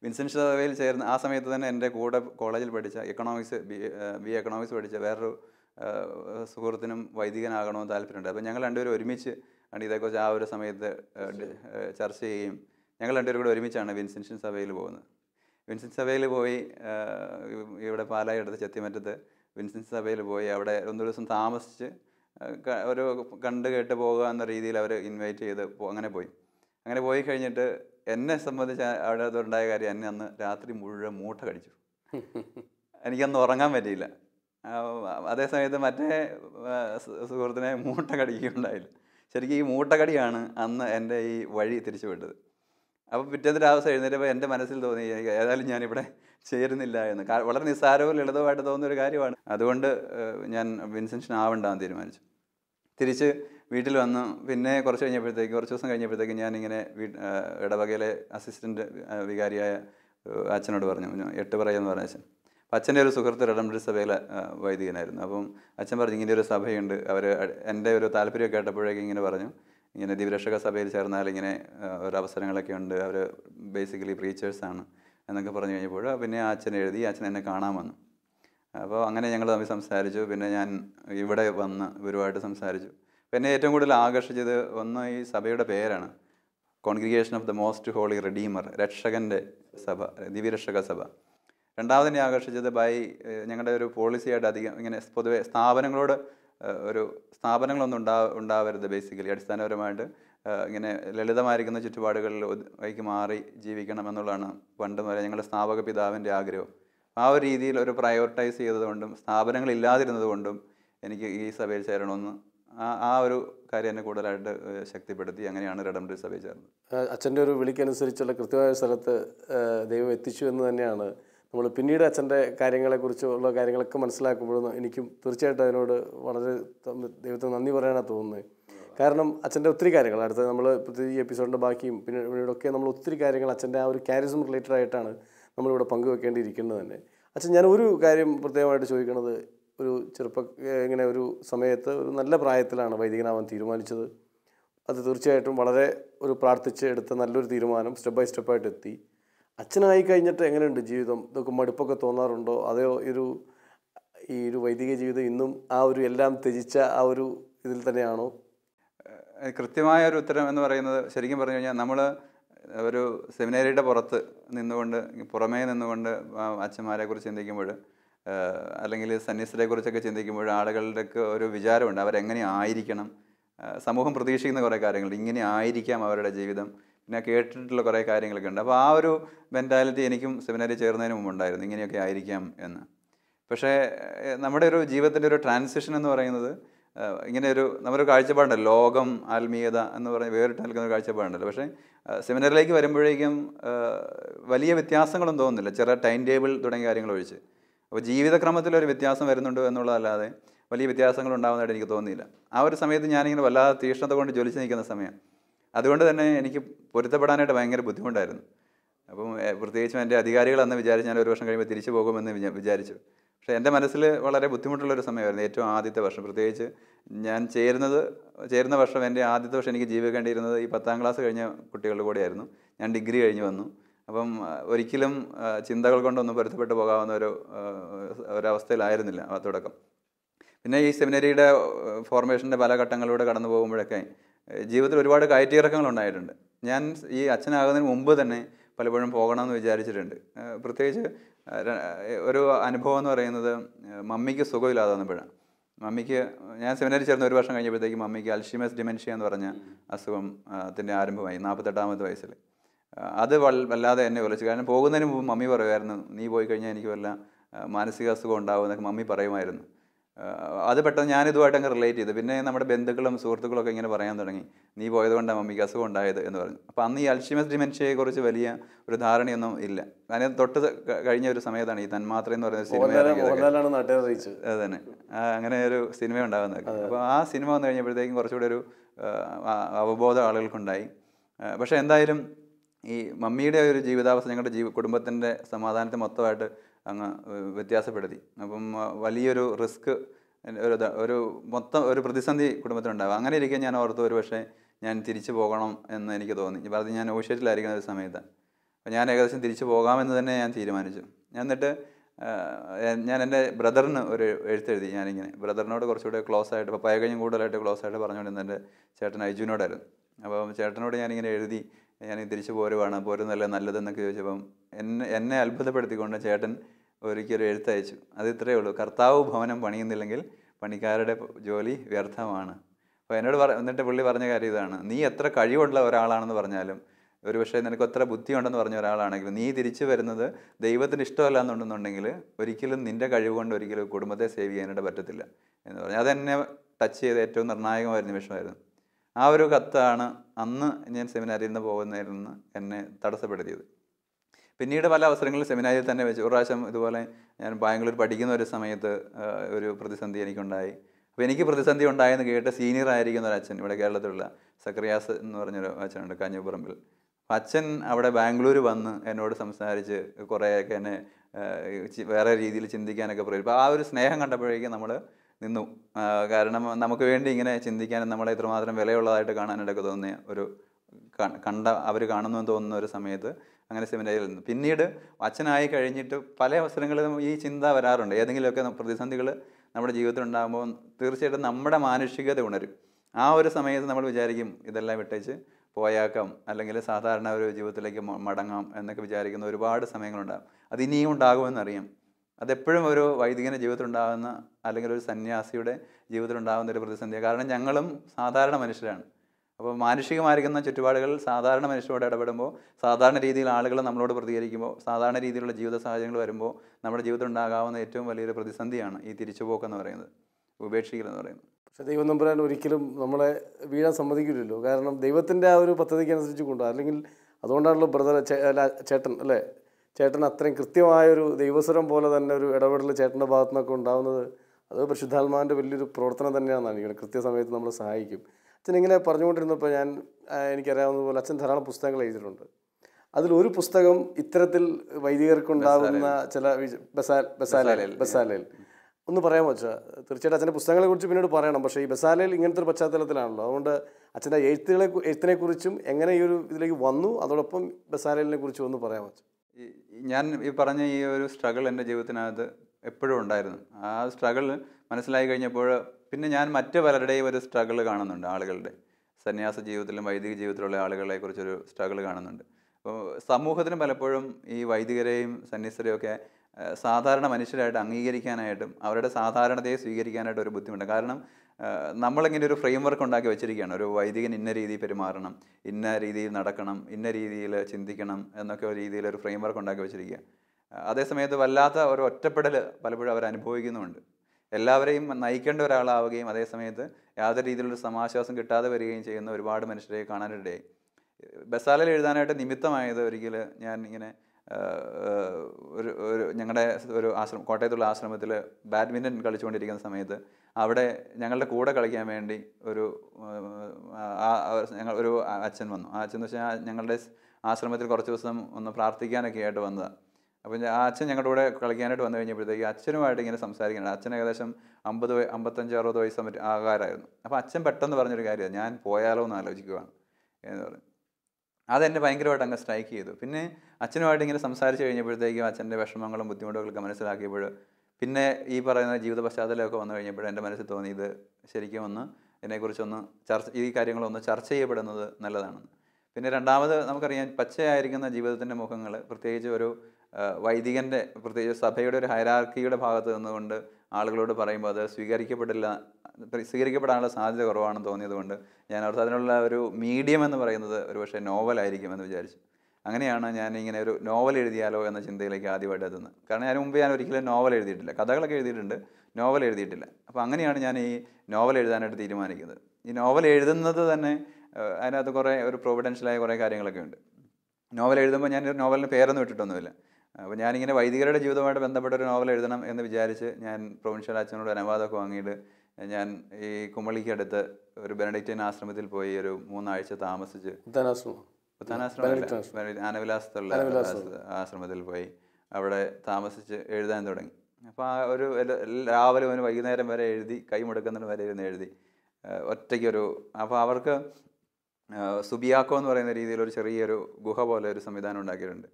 വിൻസെൻഷൻ സഭയിൽ ചേർന്ന് ആ സമയത്ത് തന്നെ എൻ്റെ കൂടെ കോളേജിൽ പഠിച്ച എക്കണോമിക്സ് ബി ബി എക്കണോമിക്സ് പഠിച്ച വേറൊരു സുഹൃത്തിനും വൈദികനാകണമെന്ന് താല്പര്യമുണ്ട് അപ്പോൾ ഞങ്ങൾ രണ്ടുപേരും ഒരുമിച്ച് കാരണം ഇതേക്കുറിച്ച് ആ ഒരു സമയത്ത് ചർച്ച ചെയ്യുകയും ഞങ്ങൾ രണ്ടുപേരും കൂടെ ഒരുമിച്ചാണ് വിൻസെൻഷൻ സഭയിൽ പോകുന്നത് വിൻസെൻ സഭയിൽ പോയി ഇവിടെ എടുത്ത് ചെത്തിമറ്റത്ത് വിൻസെൻ സഭയിൽ പോയി അവിടെ ഒന്നു ദിവസം താമസിച്ച് ഒരു കണ്ട് കേട്ട് പോകുക എന്ന രീതിയിൽ അവർ ഇൻവൈറ്റ് ചെയ്ത് അങ്ങനെ പോയി അങ്ങനെ പോയി കഴിഞ്ഞിട്ട് എന്നെ സംബന്ധിച്ച് അവിടെ അതുണ്ടായ കാര്യം എന്നെ അന്ന് രാത്രി മുഴുവൻ മൂട്ട കടിച്ചു [laughs] എനിക്കന്ന് ഉറങ്ങാൻ പറ്റിയില്ല അതേ സമയത്ത് മറ്റേ സുഹൃത്തിനെ മൂട്ട കടിക്കുകയുണ്ടായില്ല ശരിക്കും ഈ മൂട്ടകടിയാണ് അന്ന് എൻ്റെ ഈ വഴി തിരിച്ചുവിട്ടത് അപ്പോൾ പിറ്റേന്ന് രാവിലെ എഴുന്നേറ്റപ്പോൾ എൻ്റെ മനസ്സിൽ തോന്നി ഏതായാലും ഞാനിവിടെ ചേരുന്നില്ല എന്ന് വളരെ നിസ്സാരവും ലളിതവുമായിട്ട് തോന്നുന്ന ഒരു കാര്യമാണ് അതുകൊണ്ട് ഞാൻ വിൻസെൻഷൻ ആവണ്ടാന്ന് തീരുമാനിച്ചു തിരിച്ച് വീട്ടിൽ വന്നു പിന്നെ കുറച്ച് കഴിഞ്ഞപ്പോഴത്തേക്ക് കുറച്ച് ദിവസം കഴിഞ്ഞപ്പോഴത്തേക്ക് ഞാനിങ്ങനെ വീ ഇടവകയിലെ അസിസ്റ്റൻറ്റ് വികാരിയായ അച്ഛനോട് പറഞ്ഞു എട്ട് പറയെന്ന് പറഞ്ഞ അച്ഛൻ അച്ഛൻ്റെ ഒരു സുഹൃത്ത് റെഡംബറി സഭയിലെ വൈദികനായിരുന്നു അപ്പം അച്ഛൻ പറഞ്ഞു ഇങ്ങനെ ഒരു സഭയുണ്ട് അവർ എൻ്റെ ഒരു താല്പര്യമൊക്കെ കേട്ടപ്പോഴേക്കും ഇങ്ങനെ പറഞ്ഞു ഇങ്ങനെ ദിവരക്ഷക സഭയിൽ ചേർന്നാൽ ഇങ്ങനെ ഒരു അവസരങ്ങളൊക്കെ ഉണ്ട് അവർ ബേസിക്കലി പ്രീച്ചേഴ്സാണ് എന്നൊക്കെ പറഞ്ഞു കഴിഞ്ഞപ്പോൾ പിന്നെ ആ അച്ഛൻ എഴുതി അച്ഛൻ എന്നെ കാണാൻ വന്നു അപ്പോൾ അങ്ങനെ ഞങ്ങൾ തമ്മിൽ സംസാരിച്ചു പിന്നെ ഞാൻ ഇവിടെ വന്ന് ഇവരുമായിട്ട് സംസാരിച്ചു പിന്നെ ഏറ്റവും കൂടുതൽ ആകർഷിച്ചത് ഒന്ന് ഈ സഭയുടെ പേരാണ് congregation of the most holy redeemer രക്ഷകൻ്റെ സഭ ദിവ്യരക്ഷക സഭ രണ്ടാമതിനെ ആകർഷിച്ചത് ബൈ ഞങ്ങളുടെ ഒരു പോളിസിയായിട്ട് അധികം ഇങ്ങനെ പൊതുവെ സ്ഥാപനങ്ങളോട് ഒരു സ്ഥാപനങ്ങളൊന്നും ഉണ്ടാ ഉണ്ടാവരുത് ബേസിക്കലി അടിസ്ഥാനപരമായിട്ട് ഇങ്ങനെ ലളിതമായിരിക്കുന്ന ചുറ്റുപാടുകളിൽ വൈക്ക് മാറി ജീവിക്കണം എന്നുള്ളതാണ് പണ്ട് വരെ ഞങ്ങളുടെ സ്ഥാപക പിതാവിൻ്റെ ആഗ്രഹം ആ ഒരു രീതിയിൽ ഒരു പ്രയോറിറ്റൈസ് ചെയ്തതുകൊണ്ടും സ്ഥാപനങ്ങൾ ഇല്ലാതിരുന്നത് കൊണ്ടും എനിക്ക് ഈ സഭയിൽ ചേരണമെന്ന് ആ ആ ഒരു കാര്യം എന്നെ കൂടുതലായിട്ട് ശക്തിപ്പെടുത്തി അങ്ങനെയാണ് റെഡംഡറി സഭയിൽ ചേർന്നത് അച്ഛൻ്റെ ഒരു വിളിക്കനുസരിച്ചുള്ള കൃത്യമായ സ്ഥലത്ത് ദൈവം എത്തിച്ചു എന്ന് തന്നെയാണ് നമ്മൾ പിന്നീട് അച്ഛൻ്റെ കാര്യങ്ങളെക്കുറിച്ചുള്ള കാര്യങ്ങളൊക്കെ മനസ്സിലാക്കുമ്പോഴും എനിക്കും തീർച്ചയായിട്ടും അതിനോട് വളരെ ദൈവത്തിന് നന്ദി പറയാനാണ് തോന്നുന്നത് കാരണം അച്ഛൻ്റെ ഒത്തിരി കാര്യങ്ങൾ അടുത്ത നമ്മൾ ഈ എപ്പിസോഡിൻ്റെ ബാക്കിയും പിന്നെ ഇവിടെയൊക്കെ നമ്മൾ ഒത്തിരി കാര്യങ്ങൾ അച്ഛൻ്റെ ആ ഒരു കാരിസം റിലേറ്റഡ് ആയിട്ടാണ് നമ്മളിവിടെ പങ്കുവെക്കേണ്ടിയിരിക്കുന്നത് തന്നെ അച്ഛൻ ഞാൻ ഒരു കാര്യം പ്രത്യേകമായിട്ട് ചോദിക്കുന്നത് ഒരു ചെറുപ്പ ഇങ്ങനെ ഒരു സമയത്ത് ഒരു നല്ല പ്രായത്തിലാണ് വൈദികനാവാൻ തീരുമാനിച്ചത് അത് തീർച്ചയായിട്ടും വളരെ ഒരു പ്രാർത്ഥിച്ച് എടുത്ത നല്ലൊരു തീരുമാനം സ്റ്റെപ്പ് ബൈ സ്റ്റെപ്പായിട്ട് എത്തി അച്ഛനായി കഴിഞ്ഞിട്ട് എങ്ങനെയുണ്ട് ജീവിതം ഇതൊക്കെ മടുപ്പൊക്കെ തോന്നാറുണ്ടോ അതോ ഒരു ഈ ഒരു വൈദിക ജീവിതം ഇന്നും ആ ഒരു എല്ലാം ത്യജിച്ച ആ ഒരു ഇതിൽ തന്നെയാണോ കൃത്യമായ ഒരു ഉത്തരം എന്ന് പറയുന്നത് ശരിക്കും പറഞ്ഞു കഴിഞ്ഞാൽ നമ്മൾ ഒരു സെമിനേരിയുടെ പുറത്ത് നിന്നുകൊണ്ട് പുറമേ നിന്നുകൊണ്ട് അച്ഛന്മാരെ കുറിച്ച് ചിന്തിക്കുമ്പോൾ അല്ലെങ്കിൽ സന്യസ്തരെ കുറിച്ചൊക്കെ ചിന്തിക്കുമ്പോൾ ആളുകളുടെയൊക്കെ ഒരു വിചാരമുണ്ട് അവരെങ്ങനെ ആയിരിക്കണം സമൂഹം പ്രതീക്ഷിക്കുന്ന കുറേ കാര്യങ്ങൾ ഇങ്ങനെ ആയിരിക്കാം അവരുടെ ജീവിതം പിന്നെ കേട്ടിട്ടുള്ള കുറേ കാര്യങ്ങളൊക്കെ ഉണ്ട് അപ്പോൾ ആ ഒരു മെൻറ്റാലിറ്റി എനിക്കും സെമിനാരി ചേർന്നതിന് മുമ്പുണ്ടായിരുന്നു ഇങ്ങനെയൊക്കെ ആയിരിക്കാം എന്ന് പക്ഷേ നമ്മുടെ ഒരു ജീവിതത്തിൻ്റെ ഒരു ട്രാൻസിഷൻ എന്ന് പറയുന്നത് ഇങ്ങനെ ഒരു നമ്മുടെ ലോകം ആത്മീയത എന്ന് പറഞ്ഞ് വേറിട്ട് നിൽക്കുന്ന ഒരു കാഴ്ചപ്പാടുണ്ടല്ലോ പക്ഷേ സെമിനാറിലേക്ക് വരുമ്പോഴേക്കും വലിയ വ്യത്യാസങ്ങളൊന്നും തോന്നുന്നില്ല ചെറിയ ടൈം ടേബിൾ തുടങ്ങിയ കാര്യങ്ങൾ ഒഴിച്ച് അപ്പോൾ ജീവിതക്രമത്തിൽ ഒരു വ്യത്യാസം വരുന്നുണ്ടോ എന്നുള്ളതല്ലാതെ വലിയ വ്യത്യാസങ്ങൾ ഉണ്ടാകുന്നതായിട്ട് എനിക്ക് തോന്നിയില്ല ആ ഒരു സമയത്ത് ഞാനിങ്ങനെ വല്ലാതെ തീഷ്ണത കൊണ്ട് ജ്വലിച്ച് നിൽക്കുന്ന സമയം അതുകൊണ്ട് തന്നെ എനിക്ക് പൊരുത്തപ്പെടാനായിട്ട് ഭയങ്കര ബുദ്ധിമുട്ടായിരുന്നു അപ്പം പ്രത്യേകിച്ചും എൻ്റെ അധികാരികൾ അന്ന് വിചാരിച്ച് ഞാൻ ഒരു വർഷം കഴിയുമ്പോൾ തിരിച്ചു പോകുമെന്ന് വിചാരിച്ചു പക്ഷേ എൻ്റെ മനസ്സിൽ വളരെ ബുദ്ധിമുട്ടുള്ളൊരു സമയമായിരുന്നു ഏറ്റവും ആദ്യത്തെ വർഷം പ്രത്യേകിച്ച് ഞാൻ ചേരുന്നത് ചേരുന്ന വർഷം എൻ്റെ ആദ്യത്തെ വർഷം എനിക്ക് ജീവിക്കേണ്ടിയിരുന്നത് ഈ പത്താം ക്ലാസ് കഴിഞ്ഞ കുട്ടികളുടെ കൂടെയായിരുന്നു ഞാൻ ഡിഗ്രി കഴിഞ്ഞ് വന്നു അപ്പം ഒരിക്കലും ചിന്തകൾ കൊണ്ടൊന്നും പൊരുത്തപ്പെട്ടു പോകാവുന്ന ഒരു ഒരവസ്ഥയിലായിരുന്നില്ല ആ തുടക്കം പിന്നെ ഈ സെമിനറിയുടെ ഫോർമേഷൻ്റെ പല ഘട്ടങ്ങളിലൂടെ കടന്നു പോകുമ്പോഴൊക്കെ ജീവിതത്തിൽ ഒരുപാട് കയറ്റിയിറക്കങ്ങളുണ്ടായിട്ടുണ്ട് ഉണ്ടായിട്ടുണ്ട് ഞാൻ ഈ അച്ഛനാകുന്നതിന് മുമ്പ് തന്നെ പലപ്പോഴും പോകണമെന്ന് വിചാരിച്ചിട്ടുണ്ട് പ്രത്യേകിച്ച് ഒരു അനുഭവം എന്ന് പറയുന്നത് മമ്മിക്ക് സുഖമില്ലാതെ വന്നപ്പോഴാണ് മമ്മിക്ക് ഞാൻ സെമിനാരി ചേർന്ന ഒരു വർഷം കഴിഞ്ഞപ്പോഴത്തേക്കും മമ്മിക്ക് അൽഷിമസ് ഡിമെൻഷ്യ എന്ന് പറഞ്ഞ അതിൻ്റെ ആരംഭമായി നാൽപ്പത്തെട്ടാമത്തെ വയസ്സിൽ അത് വല്ലാതെ എന്നെ ഉലച്ചു കാരണം പോകുന്നതിന് മുമ്പ് മമ്മി പറയുമായിരുന്നു നീ പോയി കഴിഞ്ഞാൽ എനിക്ക് വല്ല മാനസിക അസുഖം ഉണ്ടാവും മമ്മി പറയുമായിരുന്നു അത് പെട്ടെന്ന് ഞാനിതുമായിട്ട് അങ്ങ് റിലേറ്റ് ചെയ്തു പിന്നെ നമ്മുടെ ബന്ധുക്കളും സുഹൃത്തുക്കളും ഒക്കെ ഇങ്ങനെ പറയാൻ തുടങ്ങി നീ പോയത് കൊണ്ടാണ് മമ്മിക്ക് അസുഖം ഉണ്ടായത് എന്ന് പറഞ്ഞു അപ്പോൾ അന്ന് ഈ അൽഷിമസ് ഡിമെൻഷ്യയെക്കുറിച്ച് വലിയ ഒരു ധാരണയൊന്നും ഇല്ല അതിന് തൊട്ട് കഴിഞ്ഞ ഒരു സമയത്താണ് ഈ തന്മാത്ര എന്ന് പറയുന്ന സിനിമ അതെ തന്നെ അങ്ങനെ ഒരു സിനിമ ഉണ്ടാകുന്നത് അപ്പോൾ ആ സിനിമ വന്നു കഴിഞ്ഞപ്പോഴത്തേക്കും കുറച്ചുകൂടെ ഒരു അവബോധം ആളുകൾക്കുണ്ടായി പക്ഷേ എന്തായാലും ഈ മമ്മിയുടെ ഒരു ജീവിതാവസ്ഥ ഞങ്ങളുടെ ജീവി കുടുംബത്തിൻ്റെ സമാധാനത്തെ മൊത്തമായിട്ട് അങ്ങ് വ്യത്യാസപ്പെടുത്തി അപ്പം വലിയൊരു റിസ്ക് ഒരു ഒരു മൊത്തം ഒരു പ്രതിസന്ധി കുടുംബത്തിനുണ്ടാകും അങ്ങനെ ഇരിക്കാൻ ഞാൻ ഓർത്തു ഒരു പക്ഷേ ഞാൻ തിരിച്ചു പോകണം എന്ന് എനിക്ക് തോന്നി പറഞ്ഞ് ഞാൻ ഓഷ്യത്തിലായിരിക്കുന്ന ഒരു സമയത്ത് അപ്പോൾ ഞാൻ ഏകദേശം തിരിച്ചു പോകാമെന്ന് തന്നെ ഞാൻ തീരുമാനിച്ചു എന്നിട്ട് ഞാൻ എൻ്റെ ബ്രദറിന് ഒരു എഴുത്തെഴുതി ഞാനിങ്ങനെ ബ്രദറിനോട് കുറച്ചുകൂടെ ക്ലോസ് ആയിട്ട് പപ്പായ കഴിഞ്ഞ് കൂടുതലായിട്ട് ക്ലോസ് ആയിട്ട് പറഞ്ഞുകൊണ്ട് എൻ്റെ ചേട്ടൻ അയജുവിനോടായിരുന്നു അപ്പം ചേട്ടനോട് ഞാനിങ്ങനെ എഴുതി ഞാൻ തിരിച്ചു പോരുവാണ് പോരുന്നല്ലേ നല്ലതെന്നൊക്കെ ചോദിച്ചപ്പം എന്നെ എന്നെ അത്ഭുതപ്പെടുത്തിക്കൊണ്ട് ചേട്ടൻ ഒരിക്കലും എഴുത്തയച്ചു അത് ഇത്രയേ ഉള്ളൂ കർത്താവ് ഭവനം പണിയുന്നില്ലെങ്കിൽ പണിക്കാരുടെ ജോലി വ്യർത്ഥമാണ് അപ്പോൾ എന്നോട് പറ എന്നിട്ട് പുള്ളി പറഞ്ഞ കാര്യം ഇതാണ് നീ എത്ര കഴിവുള്ള ഒരാളാണെന്ന് പറഞ്ഞാലും ഒരു പക്ഷേ നിനക്ക് എത്ര ബുദ്ധിയുണ്ടെന്ന് പറഞ്ഞ ഒരാളാണെങ്കിലും നീ തിരിച്ചു വരുന്നത് ദൈവത്തിന് ഇഷ്ടമല്ല എന്നുണ്ടെന്നുണ്ടെങ്കിൽ ഒരിക്കലും നിൻ്റെ കഴിവ് കൊണ്ട് ഒരിക്കലും കുടുംബത്തെ സേവ് ചെയ്യാനായിട്ട് പറ്റത്തില്ല എന്ന് പറഞ്ഞു അതെന്നെ ടച്ച് ചെയ്ത ഏറ്റവും നിർണായകമായ നിമിഷമായിരുന്നു ആ ഒരു കത്താണ് അന്ന് ഞാൻ സെമിനാരിൽ നിന്ന് പോകുന്നതിൽ നിന്ന് എന്നെ തടസ്സപ്പെടുത്തിയത് പിന്നീട് പല അവസരങ്ങളിൽ സെമിനാരിൽ തന്നെ വെച്ച് ഒരു പ്രാവശ്യം ഇതുപോലെ ഞാൻ ബാംഗ്ലൂർ പഠിക്കുന്ന ഒരു സമയത്ത് ഒരു പ്രതിസന്ധി എനിക്കുണ്ടായി അപ്പോൾ എനിക്ക് പ്രതിസന്ധി ഉണ്ടായെന്ന് കേട്ട് സീനിയർ ആയിരിക്കുന്ന ഒരു അച്ഛൻ ഇവിടെ കേരളത്തിലുള്ള സക്രിയാസ് എന്ന് പറഞ്ഞൊരു അച്ഛനുണ്ട് കാഞ്ഞിപുറമ്പിൽ അച്ഛൻ അവിടെ ബാംഗ്ലൂർ വന്ന് എന്നോട് സംസാരിച്ച് കുറേയൊക്കെ എന്നെ വേറെ രീതിയിൽ ചിന്തിക്കാനൊക്കെ പറയും അപ്പോൾ ആ ഒരു സ്നേഹം കണ്ടപ്പോഴേക്കും നമ്മൾ നിന്നു കാരണം നമുക്ക് വേണ്ടി ഇങ്ങനെ ചിന്തിക്കാനും നമ്മളെ ഇത്രമാത്രം വിലയുള്ളതായിട്ട് കാണാനായിട്ടൊക്കെ തോന്നിയ ഒരു കണ്ട അവർ കാണുന്നു എന്ന് തോന്നുന്ന ഒരു സമയത്ത് അങ്ങനെ സെമിനാരിൽ നിന്ന് പിന്നീട് അച്ഛനായി കഴിഞ്ഞിട്ട് പല അവസരങ്ങളിലും ഈ ചിന്ത വരാറുണ്ട് ഏതെങ്കിലുമൊക്കെ പ്രതിസന്ധികൾ നമ്മുടെ ജീവിതത്തിൽ ഉണ്ടാകുമ്പോൾ തീർച്ചയായിട്ടും നമ്മുടെ മാനുഷികത ഉണരും ആ ഒരു സമയത്ത് നമ്മൾ വിചാരിക്കും ഇതെല്ലാം വിട്ടേച്ച് പോയാക്കാം അല്ലെങ്കിൽ സാധാരണ ഒരു ജീവിതത്തിലേക്ക് മടങ്ങാം എന്നൊക്കെ വിചാരിക്കുന്ന ഒരുപാട് സമയങ്ങളുണ്ടാകും അത് ഇനിയും ഉണ്ടാകുമെന്നറിയാം അതെപ്പോഴും ഒരു വൈദികൻ്റെ ഉണ്ടാകുന്ന അല്ലെങ്കിൽ ഒരു സന്യാസിയുടെ ഉണ്ടാകുന്ന ഒരു പ്രതിസന്ധിയാണ് കാരണം ഞങ്ങളും സാധാരണ മനുഷ്യരാണ് അപ്പോൾ മാനുഷികമായിരിക്കുന്ന ചുറ്റുപാടുകൾ സാധാരണ മനുഷ്യരോട് ഇടപെടുമ്പോൾ സാധാരണ രീതിയിൽ ആളുകൾ നമ്മളോട് പ്രതികരിക്കുമ്പോൾ സാധാരണ രീതിയിലുള്ള ജീവിത സാഹചര്യങ്ങൾ വരുമ്പോൾ നമ്മുടെ ജീവിതം ഉണ്ടാകാവുന്ന ഏറ്റവും വലിയൊരു പ്രതിസന്ധിയാണ് ഈ തിരിച്ചുപോക്കെന്ന് പറയുന്നത് ഉപേക്ഷിക്കലെന്ന് പറയുന്നത് പക്ഷേ ദൈവം നമ്പുരാൻ ഒരിക്കലും നമ്മളെ വീഴാൻ സമ്മതിക്കില്ലല്ലോ കാരണം ദൈവത്തിൻ്റെ ആ ഒരു പദ്ധതിക്ക് അനുസരിച്ച് കൊണ്ടുപോകും അല്ലെങ്കിൽ അതുകൊണ്ടാണല്ലോ ബ്രദർ ചേട്ടൻ അല്ലേ ചേട്ടൻ അത്രയും കൃത്യമായൊരു ദൈവസ്വരം പോലെ തന്നെ ഒരു ഇടപെടൽ ചേട്ടൻ്റെ ഭാഗത്തു നിന്നൊക്കെ ഉണ്ടാകുന്നത് അത് പരിശുദ്ധാത്മാവിൻ്റെ വലിയൊരു പ്രവർത്തനം തന്നെയാണെന്നാണ് കൃത്യസമയത്ത് നമ്മളെ സഹായിക്കും അച്ഛനിങ്ങനെ പറഞ്ഞുകൊണ്ടിരുന്നപ്പോൾ ഞാൻ എനിക്കറിയാവുന്നതുപോലെ അച്ഛൻ ധാരാളം പുസ്തകങ്ങൾ എഴുതിയിട്ടുണ്ട് അതിലൊരു പുസ്തകം ഇത്തരത്തിൽ വൈദികർക്കുണ്ടാകുന്ന ചില ബസാലയിൽ ബസാലയിൽ ഒന്ന് പറയാമോ അച്ഛാ തീർച്ചയായിട്ടും അച്ഛൻ്റെ പുസ്തകങ്ങളെ കുറിച്ച് പിന്നീട് പറയണം പക്ഷേ ഈ ബസാലയിൽ ഇങ്ങനത്തെ ഒരു പശ്ചാത്തലത്തിലാണല്ലോ അതുകൊണ്ട് അച്ഛൻ്റെ എഴുത്തുകളെ എഴുത്തിനെക്കുറിച്ചും എങ്ങനെ ഈ ഒരു ഇതിലേക്ക് വന്നു അതോടൊപ്പം ബസാലയിലിനെ കുറിച്ചും ഒന്ന് പറയാമോ അച്ഛൻ ഞാൻ ഈ പറഞ്ഞ ഈ ഒരു സ്ട്രഗിൾ എൻ്റെ ജീവിതത്തിനകത്ത് എപ്പോഴും ഉണ്ടായിരുന്നു ആ സ്ട്രഗിൾ മനസ്സിലായി കഴിഞ്ഞപ്പോൾ പിന്നെ ഞാൻ മറ്റു പലരുടെയും ഒരു സ്ട്രഗിൾ കാണുന്നുണ്ട് ആളുകളുടെ സന്യാസ ജീവിതത്തിലും വൈദിക ജീവിതത്തിലുള്ള ആളുകളെ കുറിച്ചൊരു സ്ട്രഗിൾ കാണുന്നുണ്ട് അപ്പോൾ സമൂഹത്തിന് പലപ്പോഴും ഈ വൈദികരെയും സന്യസ്തരെയും ഒക്കെ സാധാരണ മനുഷ്യരായിട്ട് അംഗീകരിക്കാനായിട്ടും അവരുടെ സാധാരണതയെ സ്വീകരിക്കാനായിട്ട് ഒരു ബുദ്ധിമുട്ട് കാരണം നമ്മളിങ്ങനെ ഒരു ഫ്രെയിം വർക്ക് ഉണ്ടാക്കി വെച്ചിരിക്കുകയാണ് ഒരു വൈദികൻ ഇന്ന രീതിയിൽ പെരുമാറണം ഇന്ന രീതിയിൽ നടക്കണം ഇന്ന രീതിയിൽ ചിന്തിക്കണം എന്നൊക്കെ ഒരു രീതിയിൽ ഒരു ഫ്രെയിം വർക്ക് ഉണ്ടാക്കി വെച്ചിരിക്കുക അതേസമയത്ത് വല്ലാത്ത ഒരു ഒറ്റപ്പെടൽ പലപ്പോഴും അവർ അനുഭവിക്കുന്നുമുണ്ട് എല്ലാവരെയും നയിക്കേണ്ട ഒരാളാവുകയും അതേസമയത്ത് യാതൊരു രീതിയിലുള്ള സമാശ്വാസം കിട്ടാതെ വരികയും ചെയ്യുന്ന ഒരുപാട് മനുഷ്യരെ കാണാനിടയായി ബസാലയിൽ എഴുതാനായിട്ട് നിമിത്തമായത് ഒരിക്കൽ ഞാൻ ഇങ്ങനെ ഒരു ഒരു ഞങ്ങളുടെ ഒരു ആശ്രമം കോട്ടയത്തുള്ള ആശ്രമത്തിൽ ബാഡ്മിൻ്റൺ കളിച്ചുകൊണ്ടിരിക്കുന്ന സമയത്ത് അവിടെ ഞങ്ങളുടെ കൂടെ കളിക്കാൻ വേണ്ടി ഒരു ഞങ്ങൾ ഒരു അച്ഛൻ വന്നു ആ അച്ഛൻ എന്ന് വെച്ചാൽ ഞങ്ങളുടെ ആശ്രമത്തിൽ കുറച്ച് ദിവസം ഒന്ന് പ്രാർത്ഥിക്കാനൊക്കെ ആയിട്ട് വന്നതാണ് അപ്പം ആ അച്ഛൻ ഞങ്ങളുടെ കൂടെ കളിക്കാനായിട്ട് വന്നു കഴിഞ്ഞപ്പോഴത്തേക്ക് അച്ഛനുമായിട്ട് ഇങ്ങനെ സംസാരിക്കുന്നുണ്ട് അച്ഛൻ ഏകദേശം അമ്പത് അമ്പത്തഞ്ച് അറുപത് വയസ്സ് ആകാരായിരുന്നു അപ്പോൾ അച്ഛൻ പെട്ടെന്ന് പറഞ്ഞൊരു കാര്യമാണ് ഞാൻ പോയാലോ എന്ന് ആലോചിക്കുവാണ് എന്ന് പറഞ്ഞു അതെന്നെ ഭയങ്കരമായിട്ട് അങ്ങ് സ്ട്രൈക്ക് ചെയ്തു പിന്നെ അച്ഛനുമായിട്ട് ഇങ്ങനെ സംസാരിച്ച് കഴിഞ്ഞപ്പോഴത്തേക്കും അച്ഛൻ്റെ വിഷമങ്ങളും ബുദ്ധിമുട്ടുകളൊക്കെ മനസ്സിലാക്കിയപ്പോൾ പിന്നെ ഈ പറയുന്ന ജീവിത പശ്ചാത്തലമൊക്കെ വന്നു കഴിഞ്ഞപ്പോൾ എൻ്റെ മനസ്സിൽ തോന്നി ഇത് ശരിക്കും ഒന്ന് എന്നെക്കുറിച്ചൊന്ന് ചർച്ച ഈ കാര്യങ്ങളൊന്ന് ചർച്ച ചെയ്യപ്പെടുന്നത് നല്ലതാണെന്ന് പിന്നെ രണ്ടാമത് നമുക്കറിയാം പച്ചയായിരിക്കുന്ന ജീവിതത്തിൻ്റെ മുഖങ്ങൾ പ്രത്യേകിച്ച് ഒരു വൈദികൻ്റെ പ്രത്യേകിച്ച് സഭയുടെ ഒരു ഹൈരാർക്കിയുടെ ഭാഗത്ത് നിന്നുകൊണ്ട് ആളുകളോട് പറയുമ്പോൾ അത് സ്വീകരിക്കപ്പെടില്ല സ്വീകരിക്കപ്പെടാനുള്ള സാധ്യത കുറവാണെന്ന് കൊണ്ട് ഞാൻ അവർക്ക് അതിനുള്ള ഒരു മീഡിയം എന്ന് പറയുന്നത് ഒരു പക്ഷേ നോവലായിരിക്കും എന്ന് വിചാരിച്ചു അങ്ങനെയാണ് ഞാൻ ഇങ്ങനെ ഒരു നോവൽ എഴുതിയാലോ എന്ന ചിന്തയിലേക്ക് ആദ്യമായിട്ട് എത്തുന്നത് കാരണം ഞാൻ മുമ്പ് ഞാൻ ഒരിക്കലും നോവൽ എഴുതിയിട്ടില്ല കഥകളൊക്കെ എഴുതിയിട്ടുണ്ട് നോവൽ എഴുതിയിട്ടില്ല അപ്പോൾ അങ്ങനെയാണ് ഞാൻ ഈ നോവൽ എഴുതാനായിട്ട് തീരുമാനിക്കുന്നത് ഈ നോവൽ എഴുതുന്നത് തന്നെ അതിനകത്ത് കുറേ ഒരു പ്രൊവിഡൻഷ്യലായ കുറേ കാര്യങ്ങളൊക്കെ ഉണ്ട് നോവൽ എഴുതുമ്പോൾ ഞാൻ നോവലിന് പേരൊന്നും ഇട്ടിട്ടൊന്നുമില്ല അപ്പോൾ ഞാനിങ്ങനെ വൈദികരുടെ ജീവിതവുമായിട്ട് ബന്ധപ്പെട്ട ഒരു നോവൽ എഴുതണം എന്ന് വിചാരിച്ച് ഞാൻ പ്രൊവിൻഷ്യൽ അച്ഛനോട് അനുവാദമൊക്കെ വാങ്ങിയിട്ട് ഞാൻ ഈ കുമളിക്കടുത്ത് ഒരു ബെനഡിക്റ്റൻ ആശ്രമത്തിൽ പോയി ഒരു മൂന്നാഴ്ച താമസിച്ച് ആനവിലാസത്തുള്ള ആശ്രമത്തിൽ പോയി അവിടെ താമസിച്ച് എഴുതാൻ തുടങ്ങി അപ്പോൾ ആ ഒരു രാവിലെ അവന് വൈകുന്നേരം വരെ എഴുതി കൈമുടക്കുന്നതിന് വരെ ഇരുന്ന് എഴുതി ഒറ്റയ്ക്കൊരു അപ്പോൾ അവർക്ക് സുബിയാക്കോ എന്ന് പറയുന്ന രീതിയിൽ ഒരു ചെറിയൊരു ഗുഹ പോലെ ഒരു സംവിധാനം ഉണ്ടാക്കിയിട്ടുണ്ട്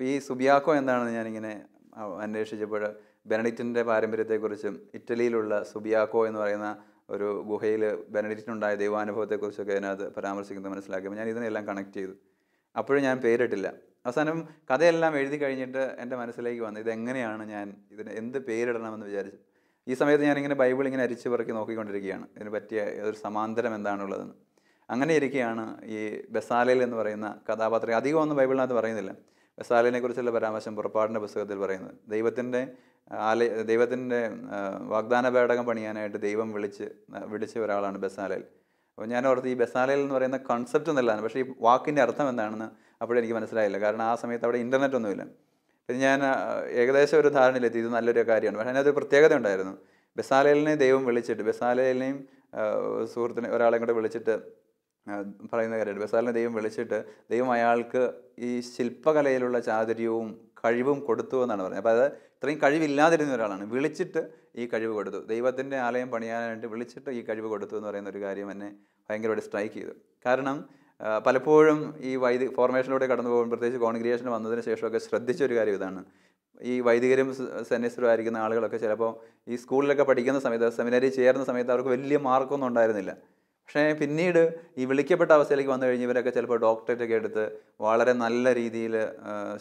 ഇപ്പോൾ ഈ സുബിയാക്കോ എന്താണെന്ന് ഞാനിങ്ങനെ അന്വേഷിച്ചപ്പോൾ ബെനഡിക്റ്റിൻ്റെ പാരമ്പര്യത്തെക്കുറിച്ചും ഇറ്റലിയിലുള്ള സുബിയാക്കോ എന്ന് പറയുന്ന ഒരു ഗുഹയിൽ ബെനഡിക്റ്റിനുണ്ടായ ദൈവാനുഭവത്തെക്കുറിച്ചൊക്കെ അതിനകത്ത് പരാമർശിക്കുന്നത് മനസ്സിലാക്കിയപ്പോൾ ഞാൻ ഇതിനെല്ലാം കണക്ട് ചെയ്തു അപ്പോഴും ഞാൻ പേരിട്ടില്ല അവസാനം കഥയെല്ലാം എഴുതി കഴിഞ്ഞിട്ട് എൻ്റെ മനസ്സിലേക്ക് വന്നു ഇതെങ്ങനെയാണ് ഞാൻ ഇതിന് എന്ത് പേരിടണമെന്ന് വിചാരിച്ചു ഈ സമയത്ത് ഞാനിങ്ങനെ ബൈബിൾ ഇങ്ങനെ അരിച്ചു പറക്കി നോക്കിക്കൊണ്ടിരിക്കുകയാണ് ഇതിന് പറ്റിയ ഒരു സമാന്തരം എന്താണുള്ളതെന്ന് അങ്ങനെ ഇരിക്കുകയാണ് ഈ ബസാലയിൽ എന്ന് പറയുന്ന കഥാപാത്രം അധികമൊന്നും ബൈബിളിനകത്ത് പറയുന്നില്ല കുറിച്ചുള്ള പരാമർശം പുറപ്പാടിൻ്റെ പുസ്തകത്തിൽ പറയുന്നത് ദൈവത്തിൻ്റെ ആലയ ദൈവത്തിൻ്റെ വാഗ്ദാന പേടകം പണിയാനായിട്ട് ദൈവം വിളിച്ച് വിളിച്ച ഒരാളാണ് ബസാലയിൽ അപ്പോൾ ഞാൻ ഓർത്ത് ഈ ബസാലയിൽ എന്ന് പറയുന്ന കൺസെപ്റ്റ് നല്ലതാണ് പക്ഷേ ഈ വാക്കിൻ്റെ അർത്ഥം എന്താണെന്ന് എനിക്ക് മനസ്സിലായില്ല കാരണം ആ സമയത്ത് അവിടെ ഇൻ്റർനെറ്റ് ഒന്നുമില്ല ഞാൻ ഏകദേശം ഒരു ധാരണയിലെത്തി ഇത് നല്ലൊരു കാര്യമാണ് പക്ഷേ അതിനകത്ത് പ്രത്യേകത ഉണ്ടായിരുന്നു ബസാലയിലിനെ ദൈവം വിളിച്ചിട്ട് ബസാലയിലെയും സുഹൃത്തിനെ ഒരാളെയും കൂടെ വിളിച്ചിട്ട് പറയുന്ന കാര്യം ബസാലിനെ ദൈവം വിളിച്ചിട്ട് ദൈവം അയാൾക്ക് ഈ ശില്പകലയിലുള്ള ചാതുര്യവും കഴിവും കൊടുത്തു എന്നാണ് പറഞ്ഞത് അപ്പോൾ അത് ഇത്രയും കഴിവില്ലാതിരുന്ന ഒരാളാണ് വിളിച്ചിട്ട് ഈ കഴിവ് കൊടുത്തു ദൈവത്തിൻ്റെ ആലയം പണിയാനായിട്ട് വിളിച്ചിട്ട് ഈ കഴിവ് കൊടുത്തു എന്ന് പറയുന്ന ഒരു കാര്യം എന്നെ ഭയങ്കരമായിട്ട് സ്ട്രൈക്ക് ചെയ്തു കാരണം പലപ്പോഴും ഈ വൈദ്യ ഫോർമേഷനിലൂടെ കടന്നു പോകുമ്പോൾ പ്രത്യേകിച്ച് കോൺഗ്രിയേഷൻ വന്നതിന് ശേഷമൊക്കെ ശ്രദ്ധിച്ച ഒരു കാര്യം ഇതാണ് ഈ വൈദികരും സന്യസ്തരും ആയിരിക്കുന്ന ആളുകളൊക്കെ ചിലപ്പോൾ ഈ സ്കൂളിലൊക്കെ പഠിക്കുന്ന സമയത്ത് സെമിനാരി ചേർന്ന സമയത്ത് അവർക്ക് വലിയ മാർക്കൊന്നും ഉണ്ടായിരുന്നില്ല പക്ഷേ പിന്നീട് ഈ വിളിക്കപ്പെട്ട അവസ്ഥയിലേക്ക് വന്നു കഴിഞ്ഞ് ഇവരൊക്കെ ചിലപ്പോൾ ഡോക്ടറേറ്റ് ഒക്കെ എടുത്ത് വളരെ നല്ല രീതിയിൽ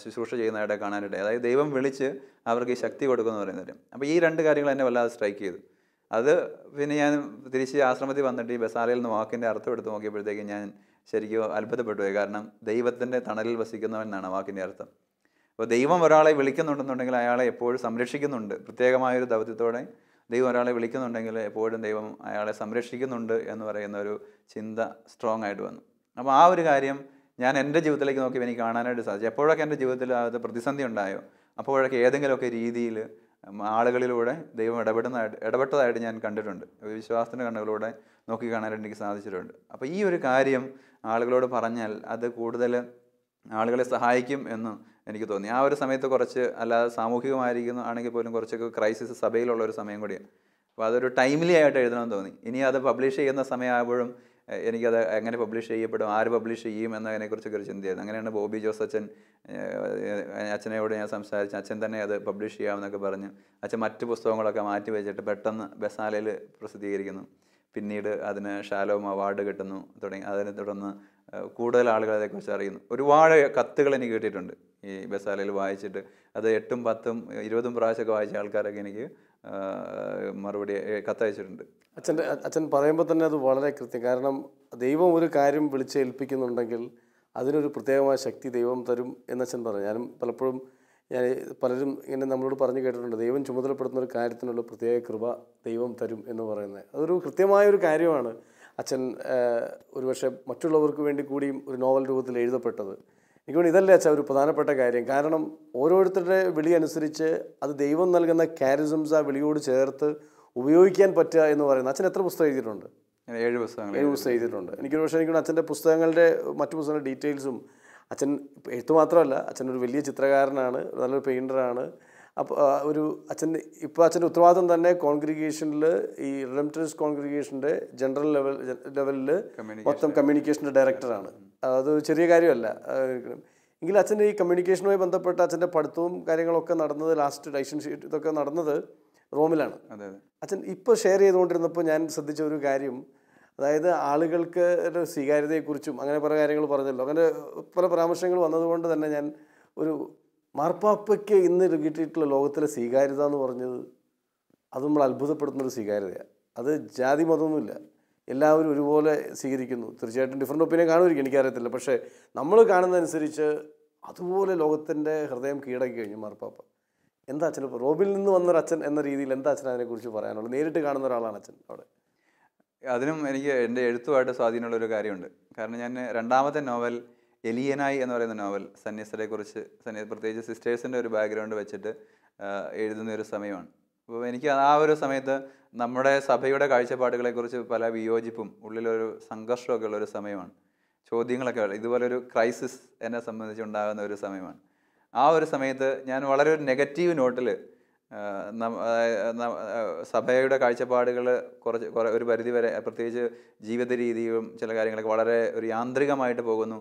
ശുശ്രൂഷ ചെയ്യുന്നതായിട്ട് കാണാനിട അതായത് ദൈവം വിളിച്ച് അവർക്ക് ഈ ശക്തി കൊടുക്കുന്നു പറയുന്നത് അപ്പോൾ ഈ രണ്ട് കാര്യങ്ങൾ എന്നെ വല്ലാതെ സ്ട്രൈക്ക് ചെയ്തു അത് പിന്നെ ഞാൻ തിരിച്ച് ആശ്രമത്തിൽ വന്നിട്ട് ഈ ബസാലയിൽ നിന്ന് വാക്കിൻ്റെ അർത്ഥം എടുത്ത് നോക്കിയപ്പോഴത്തേക്ക് ഞാൻ ശരിക്കും അത്ഭുതപ്പെട്ടു പോയി കാരണം ദൈവത്തിൻ്റെ തണലിൽ വസിക്കുന്നവൻ എന്നാണ് വാക്കിൻ്റെ അർത്ഥം അപ്പോൾ ദൈവം ഒരാളെ വിളിക്കുന്നുണ്ടെന്നുണ്ടെങ്കിൽ അയാളെ എപ്പോഴും സംരക്ഷിക്കുന്നുണ്ട് പ്രത്യേകമായൊരു ദൗത്യത്തോടെ ദൈവം ഒരാളെ വിളിക്കുന്നുണ്ടെങ്കിൽ എപ്പോഴും ദൈവം അയാളെ സംരക്ഷിക്കുന്നുണ്ട് എന്ന് പറയുന്ന ഒരു ചിന്ത സ്ട്രോങ് ആയിട്ട് വന്നു അപ്പോൾ ആ ഒരു കാര്യം ഞാൻ എൻ്റെ ജീവിതത്തിലേക്ക് നോക്കി എനിക്ക് കാണാനായിട്ട് സാധിച്ചു എപ്പോഴൊക്കെ എൻ്റെ ജീവിതത്തിൽ അത് പ്രതിസന്ധി ഉണ്ടായോ അപ്പോഴൊക്കെ ഏതെങ്കിലുമൊക്കെ രീതിയിൽ ആളുകളിലൂടെ ദൈവം ഇടപെടുന്നതായിട്ട് ഇടപെട്ടതായിട്ട് ഞാൻ കണ്ടിട്ടുണ്ട് വിശ്വാസത്തിൻ്റെ കണ്ണുകളിലൂടെ നോക്കി കാണാനായിട്ട് എനിക്ക് സാധിച്ചിട്ടുണ്ട് അപ്പോൾ ഈ ഒരു കാര്യം ആളുകളോട് പറഞ്ഞാൽ അത് കൂടുതൽ ആളുകളെ സഹായിക്കും എന്ന് എനിക്ക് തോന്നി ആ ഒരു സമയത്ത് കുറച്ച് അല്ലാതെ സാമൂഹികമായിരിക്കുന്നു ആണെങ്കിൽ പോലും കുറച്ചൊക്കെ ക്രൈസിസ് സഭയിലുള്ള ഒരു സമയം കൂടിയാണ് അപ്പോൾ അതൊരു ടൈംലി ആയിട്ട് എഴുതണമെന്ന് തോന്നി ഇനി അത് പബ്ലിഷ് ചെയ്യുന്ന സമയമാകുമ്പോഴും എനിക്കത് എങ്ങനെ പബ്ലിഷ് ചെയ്യപ്പെടും ആര് പബ്ലിഷ് ചെയ്യും എന്നതിനെക്കുറിച്ചൊക്കെ ഒരു ചിന്തയായിരുന്നു അങ്ങനെയാണ് ബോബി ജോസ് അച്ഛൻ അച്ഛനോട് ഞാൻ സംസാരിച്ച് അച്ഛൻ തന്നെ അത് പബ്ലിഷ് ചെയ്യാമെന്നൊക്കെ പറഞ്ഞ് അച്ഛൻ മറ്റ് പുസ്തകങ്ങളൊക്കെ മാറ്റി വെച്ചിട്ട് പെട്ടെന്ന് ബസാലയിൽ പ്രസിദ്ധീകരിക്കുന്നു പിന്നീട് അതിന് ഷാലോം അവാർഡ് കിട്ടുന്നു തുടങ്ങി അതിനെ തുടർന്ന് കൂടുതൽ ആളുകൾ അതേക്കുറിച്ച് അറിയുന്നു ഒരുപാട് കത്തുകൾ എനിക്ക് കിട്ടിയിട്ടുണ്ട് ഈ ബസാലയിൽ വായിച്ചിട്ട് അത് എട്ടും പത്തും ഇരുപതും പ്രാവശ്യമൊക്കെ വായിച്ച ആൾക്കാരൊക്കെ എനിക്ക് മറുപടി കത്തയച്ചിട്ടുണ്ട് അച്ഛൻ്റെ അച്ഛൻ പറയുമ്പോൾ തന്നെ അത് വളരെ കൃത്യം കാരണം ദൈവം ഒരു കാര്യം വിളിച്ചേൽപ്പിക്കുന്നുണ്ടെങ്കിൽ അതിനൊരു പ്രത്യേകമായ ശക്തി ദൈവം തരും എന്ന് അച്ഛൻ പറഞ്ഞു ഞാനും പലപ്പോഴും ഞാൻ പലരും ഇങ്ങനെ നമ്മളോട് പറഞ്ഞു കേട്ടിട്ടുണ്ട് ദൈവം ചുമതലപ്പെടുത്തുന്ന ഒരു കാര്യത്തിനുള്ള പ്രത്യേക കൃപ ദൈവം തരും എന്ന് പറയുന്നത് അതൊരു കൃത്യമായ ഒരു കാര്യമാണ് അച്ഛൻ ഒരുപക്ഷെ മറ്റുള്ളവർക്ക് വേണ്ടി കൂടിയും ഒരു നോവൽ രൂപത്തിൽ എഴുതപ്പെട്ടത് എനിക്ക് ഇതല്ലേ അച്ഛാ ഒരു പ്രധാനപ്പെട്ട കാര്യം കാരണം ഓരോരുത്തരുടെ വിളി അനുസരിച്ച് അത് ദൈവം നൽകുന്ന കാരിസംസ് ആ വിളിയോട് ചേർത്ത് ഉപയോഗിക്കാൻ പറ്റുക എന്ന് പറയുന്നത് അച്ഛൻ എത്ര പുസ്തകം എഴുതിയിട്ടുണ്ട് ഏഴ് പുസ്തകങ്ങൾ ഏഴ് പുസ്തകം എഴുതിയിട്ടുണ്ട് എനിക്ക് പക്ഷേ എനിക്കൊന്ന് അച്ഛൻ്റെ പുസ്തകങ്ങളുടെ മറ്റു പുസ്തകങ്ങളുടെ ഡീറ്റെയിൽസും അച്ഛൻ എഴുത്തു മാത്രമല്ല അച്ഛൻ ഒരു വലിയ ചിത്രകാരനാണ് നല്ലൊരു പെയിൻറ്ററാണ് അപ്പോൾ ഒരു അച്ഛൻ്റെ ഇപ്പോൾ അച്ഛൻ്റെ ഉത്തരവാദിത്വം തന്നെ കോൺഗ്രിഗേഷനിൽ ഈ റിലംറ്റേഴ്സ് കോൺഗ്രിഗേഷൻ്റെ ജനറൽ ലെവൽ ലെവലിൽ മൊത്തം കമ്മ്യൂണിക്കേഷൻ്റെ ഡയറക്ടറാണ് അത് ചെറിയ കാര്യമല്ല എങ്കിൽ അച്ഛൻ്റെ ഈ കമ്മ്യൂണിക്കേഷനുമായി ബന്ധപ്പെട്ട അച്ഛൻ്റെ പഠിത്തവും കാര്യങ്ങളൊക്കെ നടന്നത് ലാസ്റ്റ് ഷീറ്റ് ഇതൊക്കെ നടന്നത് റോമിലാണ് അതെ അച്ഛൻ ഇപ്പോൾ ഷെയർ ചെയ്തുകൊണ്ടിരുന്നപ്പോൾ ഞാൻ ശ്രദ്ധിച്ച ഒരു കാര്യം അതായത് ആളുകൾക്ക് ഒരു സ്വീകാര്യതയെക്കുറിച്ചും അങ്ങനെ പല കാര്യങ്ങൾ പറഞ്ഞല്ലോ അങ്ങനെ പല പരാമർശങ്ങൾ വന്നതുകൊണ്ട് തന്നെ ഞാൻ ഒരു മാർപ്പാപ്പയ്ക്ക് ഇന്ന് കിട്ടിയിട്ടുള്ള ലോകത്തിലെ സ്വീകാര്യത എന്ന് പറഞ്ഞത് അത് നമ്മൾ അത്ഭുതപ്പെടുത്തുന്നൊരു സ്വീകാര്യതയാണ് അത് ജാതി മതമൊന്നുമില്ല എല്ലാവരും ഒരുപോലെ സ്വീകരിക്കുന്നു തീർച്ചയായിട്ടും ഡിഫറെൻ്റ് ഒപ്പീനിയൻ കാണുമായിരിക്കും എനിക്കറിയത്തില്ല പക്ഷേ നമ്മൾ കാണുന്നതനുസരിച്ച് അതുപോലെ ലോകത്തിൻ്റെ ഹൃദയം കീഴടക്കി കഴിഞ്ഞു മാർപ്പാപ്പ എന്താ അച്ഛൻ ഇപ്പോൾ റോബിൽ നിന്ന് വന്നൊരു അച്ഛൻ എന്ന രീതിയിൽ എന്താ അച്ഛൻ അതിനെക്കുറിച്ച് പറയാനുള്ളത് നേരിട്ട് കാണുന്ന ഒരാളാണ് അച്ഛൻ അവിടെ അതിനും എനിക്ക് എൻ്റെ എഴുത്തുമായിട്ട് സ്വാധീനമുള്ള ഒരു കാര്യമുണ്ട് കാരണം ഞാൻ രണ്ടാമത്തെ നോവൽ എലിയനായി എന്ന് പറയുന്ന നോവൽ സന്യസ്തരെക്കുറിച്ച് സന്യ പ്രത്യേകിച്ച് സിസ്റ്റേഴ്സിൻ്റെ ഒരു ബാക്ക്ഗ്രൗണ്ട് വെച്ചിട്ട് എഴുതുന്ന ഒരു സമയമാണ് അപ്പോൾ എനിക്ക് ആ ഒരു സമയത്ത് നമ്മുടെ സഭയുടെ കാഴ്ചപ്പാടുകളെക്കുറിച്ച് പല വിയോജിപ്പും ഉള്ളിലൊരു സംഘർഷമൊക്കെ ഉള്ള ഒരു സമയമാണ് ചോദ്യങ്ങളൊക്കെ ഇതുപോലൊരു ക്രൈസിസ് എന്നെ സംബന്ധിച്ചുണ്ടാകുന്ന ഒരു സമയമാണ് ആ ഒരു സമയത്ത് ഞാൻ വളരെ ഒരു നെഗറ്റീവ് നോട്ടിൽ സഭയുടെ കാഴ്ചപ്പാടുകൾ കുറച്ച് കുറേ ഒരു പരിധി വരെ പ്രത്യേകിച്ച് ജീവിത രീതിയും ചില കാര്യങ്ങളൊക്കെ വളരെ ഒരു യാന്ത്രികമായിട്ട് പോകുന്നു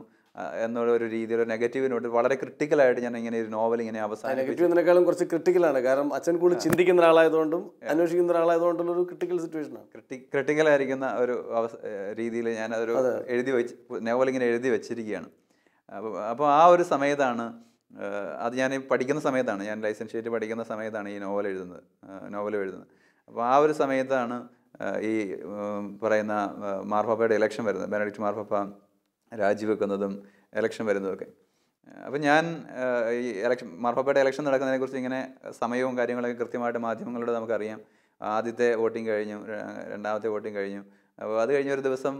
എന്നുള്ള ഒരു രീതിയിൽ ഒരു നെഗറ്റീവിനോട് വളരെ ക്രിട്ടിക്കലായിട്ട് ഞാൻ ഇങ്ങനെ ഒരു നോവൽ ഇങ്ങനെ അവസാനം നെഗറ്റീവിനെക്കാളും കുറച്ച് ക്രിട്ടിക്കലാണ് കാരണം അച്ഛൻ കൂടുതൽ ചിന്തിക്കുന്ന ഒരാളായതുകൊണ്ടും അന്വേഷിക്കുന്ന ഒരാളായതുകൊണ്ടും ഒരു ക്രിട്ടിക്കൽ സിറ്റുവേഷനാണ് ക്രിട്ടിക്കലായിരിക്കുന്ന ഒരു രീതിയിൽ ഞാൻ അതൊരു എഴുതി വെച്ച് നോവൽ ഇങ്ങനെ എഴുതി വെച്ചിരിക്കുകയാണ് അപ്പോൾ ആ ഒരു സമയത്താണ് അത് ഞാൻ പഠിക്കുന്ന സമയത്താണ് ഞാൻ ലൈസൻസ് ലൈസൻഷ്യേറ്റ് പഠിക്കുന്ന സമയത്താണ് ഈ നോവൽ എഴുതുന്നത് നോവൽ എഴുതുന്നത് അപ്പോൾ ആ ഒരു സമയത്താണ് ഈ പറയുന്ന മാർപ്പാപ്പയുടെ ഇലക്ഷൻ വരുന്നത് ബെനഡിക്റ്റ് മാർപ്പാപ്പ രാജിവെക്കുന്നതും ഇലക്ഷൻ വരുന്നതൊക്കെ അപ്പോൾ ഞാൻ ഈ ഇലക്ഷൻ മാർപ്പാപ്പയുടെ ഇലക്ഷൻ നടക്കുന്നതിനെക്കുറിച്ച് ഇങ്ങനെ സമയവും കാര്യങ്ങളൊക്കെ കൃത്യമായിട്ട് മാധ്യമങ്ങളിലൂടെ നമുക്കറിയാം ആദ്യത്തെ വോട്ടിംഗ് കഴിഞ്ഞു രണ്ടാമത്തെ വോട്ടിംഗ് കഴിഞ്ഞു അപ്പോൾ അത് കഴിഞ്ഞ ഒരു ദിവസം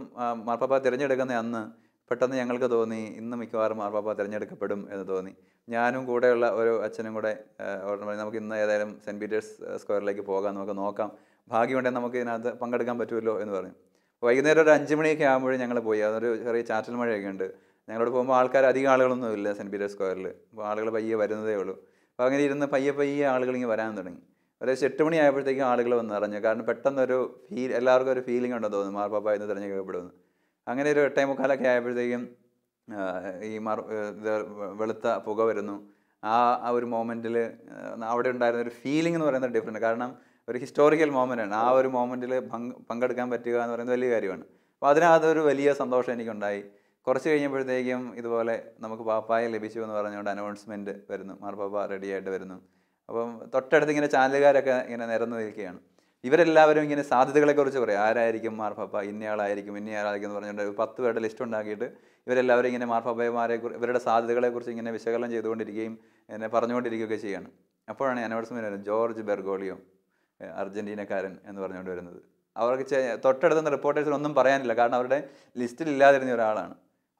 മാർപ്പാപ്പ തിരഞ്ഞെടുക്കുന്ന അന്ന് പെട്ടെന്ന് ഞങ്ങൾക്ക് തോന്നി ഇന്ന് മിക്കവാറും മാർപ്പാപ്പ തിരഞ്ഞെടുക്കപ്പെടും എന്ന് തോന്നി ഞാനും കൂടെയുള്ള ഒരു അച്ഛനും കൂടെ നമുക്ക് ഇന്ന് ഏതായാലും സെൻറ്റ് പീറ്റേഴ്സ് സ്ക്വയറിലേക്ക് പോകാം നമുക്ക് നോക്കാം ഭാഗ്യമുണ്ടെങ്കിൽ നമുക്ക് ഇതിനകത്ത് പങ്കെടുക്കാൻ പറ്റുമല്ലോ എന്ന് പറഞ്ഞു വൈകുന്നേരം ഒരു അഞ്ച് മണിയൊക്കെ ആകുമ്പോഴേ ഞങ്ങൾ പോയി അതൊരു ചെറിയ ചാറ്റൽ മഴയൊക്കെ ഉണ്ട് ഞങ്ങളോട് പോകുമ്പോൾ ആൾക്കാർ അധികം ആളുകളൊന്നും ഇല്ല സെൻറ്റ് പീറ്റർ സ്ക്വയറിൽ അപ്പോൾ ആളുകൾ പയ്യെ വരുന്നതേ ഉള്ളൂ അപ്പോൾ അങ്ങനെ ഇരുന്ന് പയ്യെ പയ്യെ ആളുകൾ ഇങ്ങനെ വരാൻ തുടങ്ങി ഏകദേശം എട്ട് മണി ആയപ്പോഴത്തേക്കും ആളുകൾ വന്ന് അറിഞ്ഞു കാരണം പെട്ടെന്നൊരു ഫീൽ എല്ലാവർക്കും ഒരു ഫീലിംഗ് ഉണ്ടെന്ന് തോന്നുന്നു മാർപ്പാപ്പ എന്ന് തിരഞ്ഞെടുക്കപ്പെടുന്നു അങ്ങനെ ഒരു എട്ടേ മുക്കാലൊക്കെ ആയപ്പോഴത്തേക്കും ഈ മാർ വെളുത്ത പുക വരുന്നു ആ ഒരു മൊമെൻറ്റിൽ അവിടെ ഉണ്ടായിരുന്ന ഒരു ഫീലിംഗ് എന്ന് പറയുന്നത് ഡിഫറെൻറ്റ് കാരണം ഒരു ഹിസ്റ്റോറിക്കൽ ആണ് ആ ഒരു മോമെൻറ്റിൽ പങ്കെടുക്കാൻ പറ്റുക എന്ന് പറയുന്നത് വലിയ കാര്യമാണ് അപ്പോൾ ഒരു വലിയ സന്തോഷം എനിക്കുണ്ടായി കുറച്ച് കഴിഞ്ഞപ്പോഴത്തേക്കും ഇതുപോലെ നമുക്ക് പാപ്പായ ലഭിച്ചു എന്ന് പറഞ്ഞുകൊണ്ട് അനൗൺസ്മെൻറ്റ് വരുന്നു മാർപ്പാപ്പ റെഡിയായിട്ട് വരുന്നു അപ്പം തൊട്ടടുത്ത് ഇങ്ങനെ ചാനലുകാരൊക്കെ ഇങ്ങനെ നിരന്നു നിൽക്കുകയാണ് ഇവരെല്ലാവരും ഇങ്ങനെ സാധ്യതകളെക്കുറിച്ച് പറയാം ആരായിരിക്കും മാർപ്പാപ്പ ഇന്നയാളായിരിക്കും ഇന്നയാളായിരിക്കും എന്ന് പറഞ്ഞുകൊണ്ട് പത്ത് പേരുടെ ലിസ്റ്റ് ഉണ്ടാക്കിയിട്ട് ഇവരെല്ലാവരും ഇങ്ങനെ മാർപ്പാപ്പയമാരെ ഇവരുടെ സാധ്യതകളെക്കുറിച്ച് ഇങ്ങനെ വിശകലനം ചെയ്തുകൊണ്ടിരിക്കുകയും എന്നെ പറഞ്ഞുകൊണ്ടിരിക്കുകയൊക്കെ ചെയ്യുകയാണ് അപ്പോഴാണ് അനൗൺസ്മെൻറ്റ് ജോർജ് ബെർഗോളിയോ അർജൻറ്റീനക്കാരൻ എന്ന് പറഞ്ഞുകൊണ്ട് വരുന്നത് അവർക്ക് തൊട്ടടുത്ത റിപ്പോർട്ടേഴ്സിന് ഒന്നും പറയാനില്ല കാരണം അവരുടെ ലിസ്റ്റിൽ ഇല്ലാതിരുന്ന ഒരാളാണ്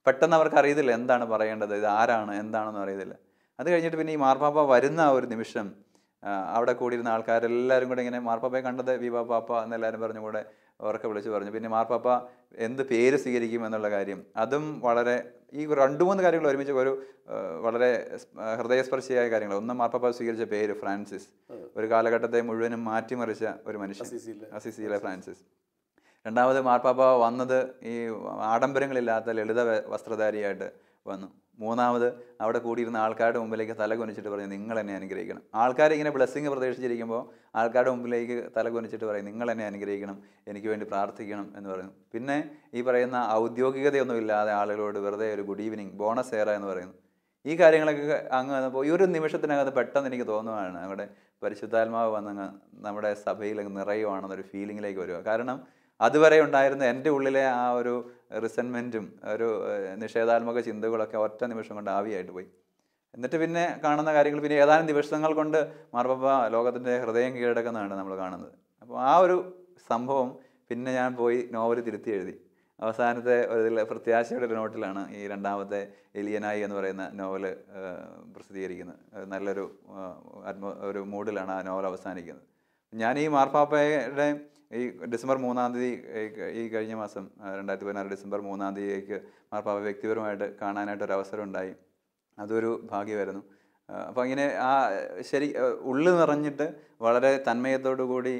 പെട്ടെന്ന് അവർക്ക് അറിയത്തില്ല എന്താണ് പറയേണ്ടത് ഇത് ആരാണ് എന്താണെന്ന് അറിയത്തില്ല അത് കഴിഞ്ഞിട്ട് പിന്നെ ഈ മാർപ്പാപ്പ വരുന്ന ആ ഒരു നിമിഷം അവിടെ കൂടിയിരുന്ന ആൾക്കാരെല്ലാവരും കൂടെ ഇങ്ങനെ മാർപ്പാപ്പയെ കണ്ടത് വിവാ പാപ്പ എന്നെല്ലാവരും പറഞ്ഞുകൂടെ അവരൊക്കെ വിളിച്ച് പറഞ്ഞു പിന്നെ മാർപ്പാപ്പ എന്ത് പേര് സ്വീകരിക്കും എന്നുള്ള കാര്യം അതും വളരെ ഈ രണ്ടു മൂന്ന് കാര്യങ്ങൾ ഒരുമിച്ച് ഒരു വളരെ ഹൃദയസ്പർശിയായ കാര്യങ്ങൾ ഒന്ന് മാർപ്പാപ്പ സ്വീകരിച്ച പേര് ഫ്രാൻസിസ് ഒരു കാലഘട്ടത്തെ മുഴുവനും മാറ്റിമറിച്ച ഒരു മനുഷ്യൻ അസിസിയിലെ ഫ്രാൻസിസ് രണ്ടാമത് മാർപ്പാപ്പ വന്നത് ഈ ആഡംബരങ്ങളില്ലാത്ത ലളിത വസ്ത്രധാരിയായിട്ട് വന്നു മൂന്നാമത് അവിടെ കൂടിയിരുന്ന ആൾക്കാരുടെ മുമ്പിലേക്ക് തല കൊനിച്ചിട്ട് പറയും നിങ്ങൾ എന്നെ അനുഗ്രഹിക്കണം ആൾക്കാർ ഇങ്ങനെ ബ്ലെസ്സിങ് പ്രതീക്ഷിച്ചിരിക്കുമ്പോൾ ആൾക്കാരുടെ മുമ്പിലേക്ക് തല കൊനിച്ചിട്ട് പറയും നിങ്ങൾ എന്നെ അനുഗ്രഹിക്കണം എനിക്ക് വേണ്ടി പ്രാർത്ഥിക്കണം എന്ന് പറയുന്നു പിന്നെ ഈ പറയുന്ന ഔദ്യോഗികതയൊന്നും ഇല്ലാതെ ആളുകളോട് വെറുതെ ഒരു ഗുഡ് ഈവനിങ് ബോണസ് ഏറ എന്ന് പറയുന്നു ഈ കാര്യങ്ങളൊക്കെ അങ്ങ് വന്നപ്പോൾ ഈ ഒരു നിമിഷത്തിനകത്ത് പെട്ടെന്ന് എനിക്ക് തോന്നുവാണ് നമ്മുടെ പരിശുദ്ധാത്മാവ് വന്നങ്ങ് നമ്മുടെ സഭയിൽ നിറയുവാണെന്നൊരു ഫീലിങ്ങിലേക്ക് വരിക കാരണം അതുവരെ ഉണ്ടായിരുന്ന എൻ്റെ ഉള്ളിലെ ആ ഒരു റിസൻമെൻറ്റും ഒരു നിഷേധാത്മക ചിന്തകളൊക്കെ ഒറ്റ നിമിഷം കൊണ്ട് ആവിയായിട്ട് പോയി എന്നിട്ട് പിന്നെ കാണുന്ന കാര്യങ്ങൾ പിന്നെ ഏതാനും ദിവസങ്ങൾ കൊണ്ട് മാർബപ്പ ലോകത്തിൻ്റെ ഹൃദയം കീഴടക്കുന്നതാണ് നമ്മൾ കാണുന്നത് അപ്പോൾ ആ ഒരു സംഭവം പിന്നെ ഞാൻ പോയി നോവൽ തിരുത്തി എഴുതി അവസാനത്തെ ഒരു പ്രത്യാശയുടെ ഒരു നോട്ടിലാണ് ഈ രണ്ടാമത്തെ എലിയനായി എന്ന് പറയുന്ന നോവൽ പ്രസിദ്ധീകരിക്കുന്നത് നല്ലൊരു ഒരു മൂഡിലാണ് ആ നോവൽ അവസാനിക്കുന്നത് ഞാൻ ഈ മാർപ്പാപ്പയുടെ ഈ ഡിസംബർ മൂന്നാം തീയതി ഈ കഴിഞ്ഞ മാസം രണ്ടായിരത്തി പതിനാറ് ഡിസംബർ മൂന്നാം തീയതിക്ക് മാർപ്പാപ്പ വ്യക്തിപരമായിട്ട് കാണാനായിട്ട് ഒരു അവസരം ഉണ്ടായി അതൊരു ഭാഗ്യമായിരുന്നു അപ്പോൾ ഇങ്ങനെ ആ ശരി ഉള്ളു നിറഞ്ഞിട്ട് വളരെ തന്മയത്തോടു കൂടി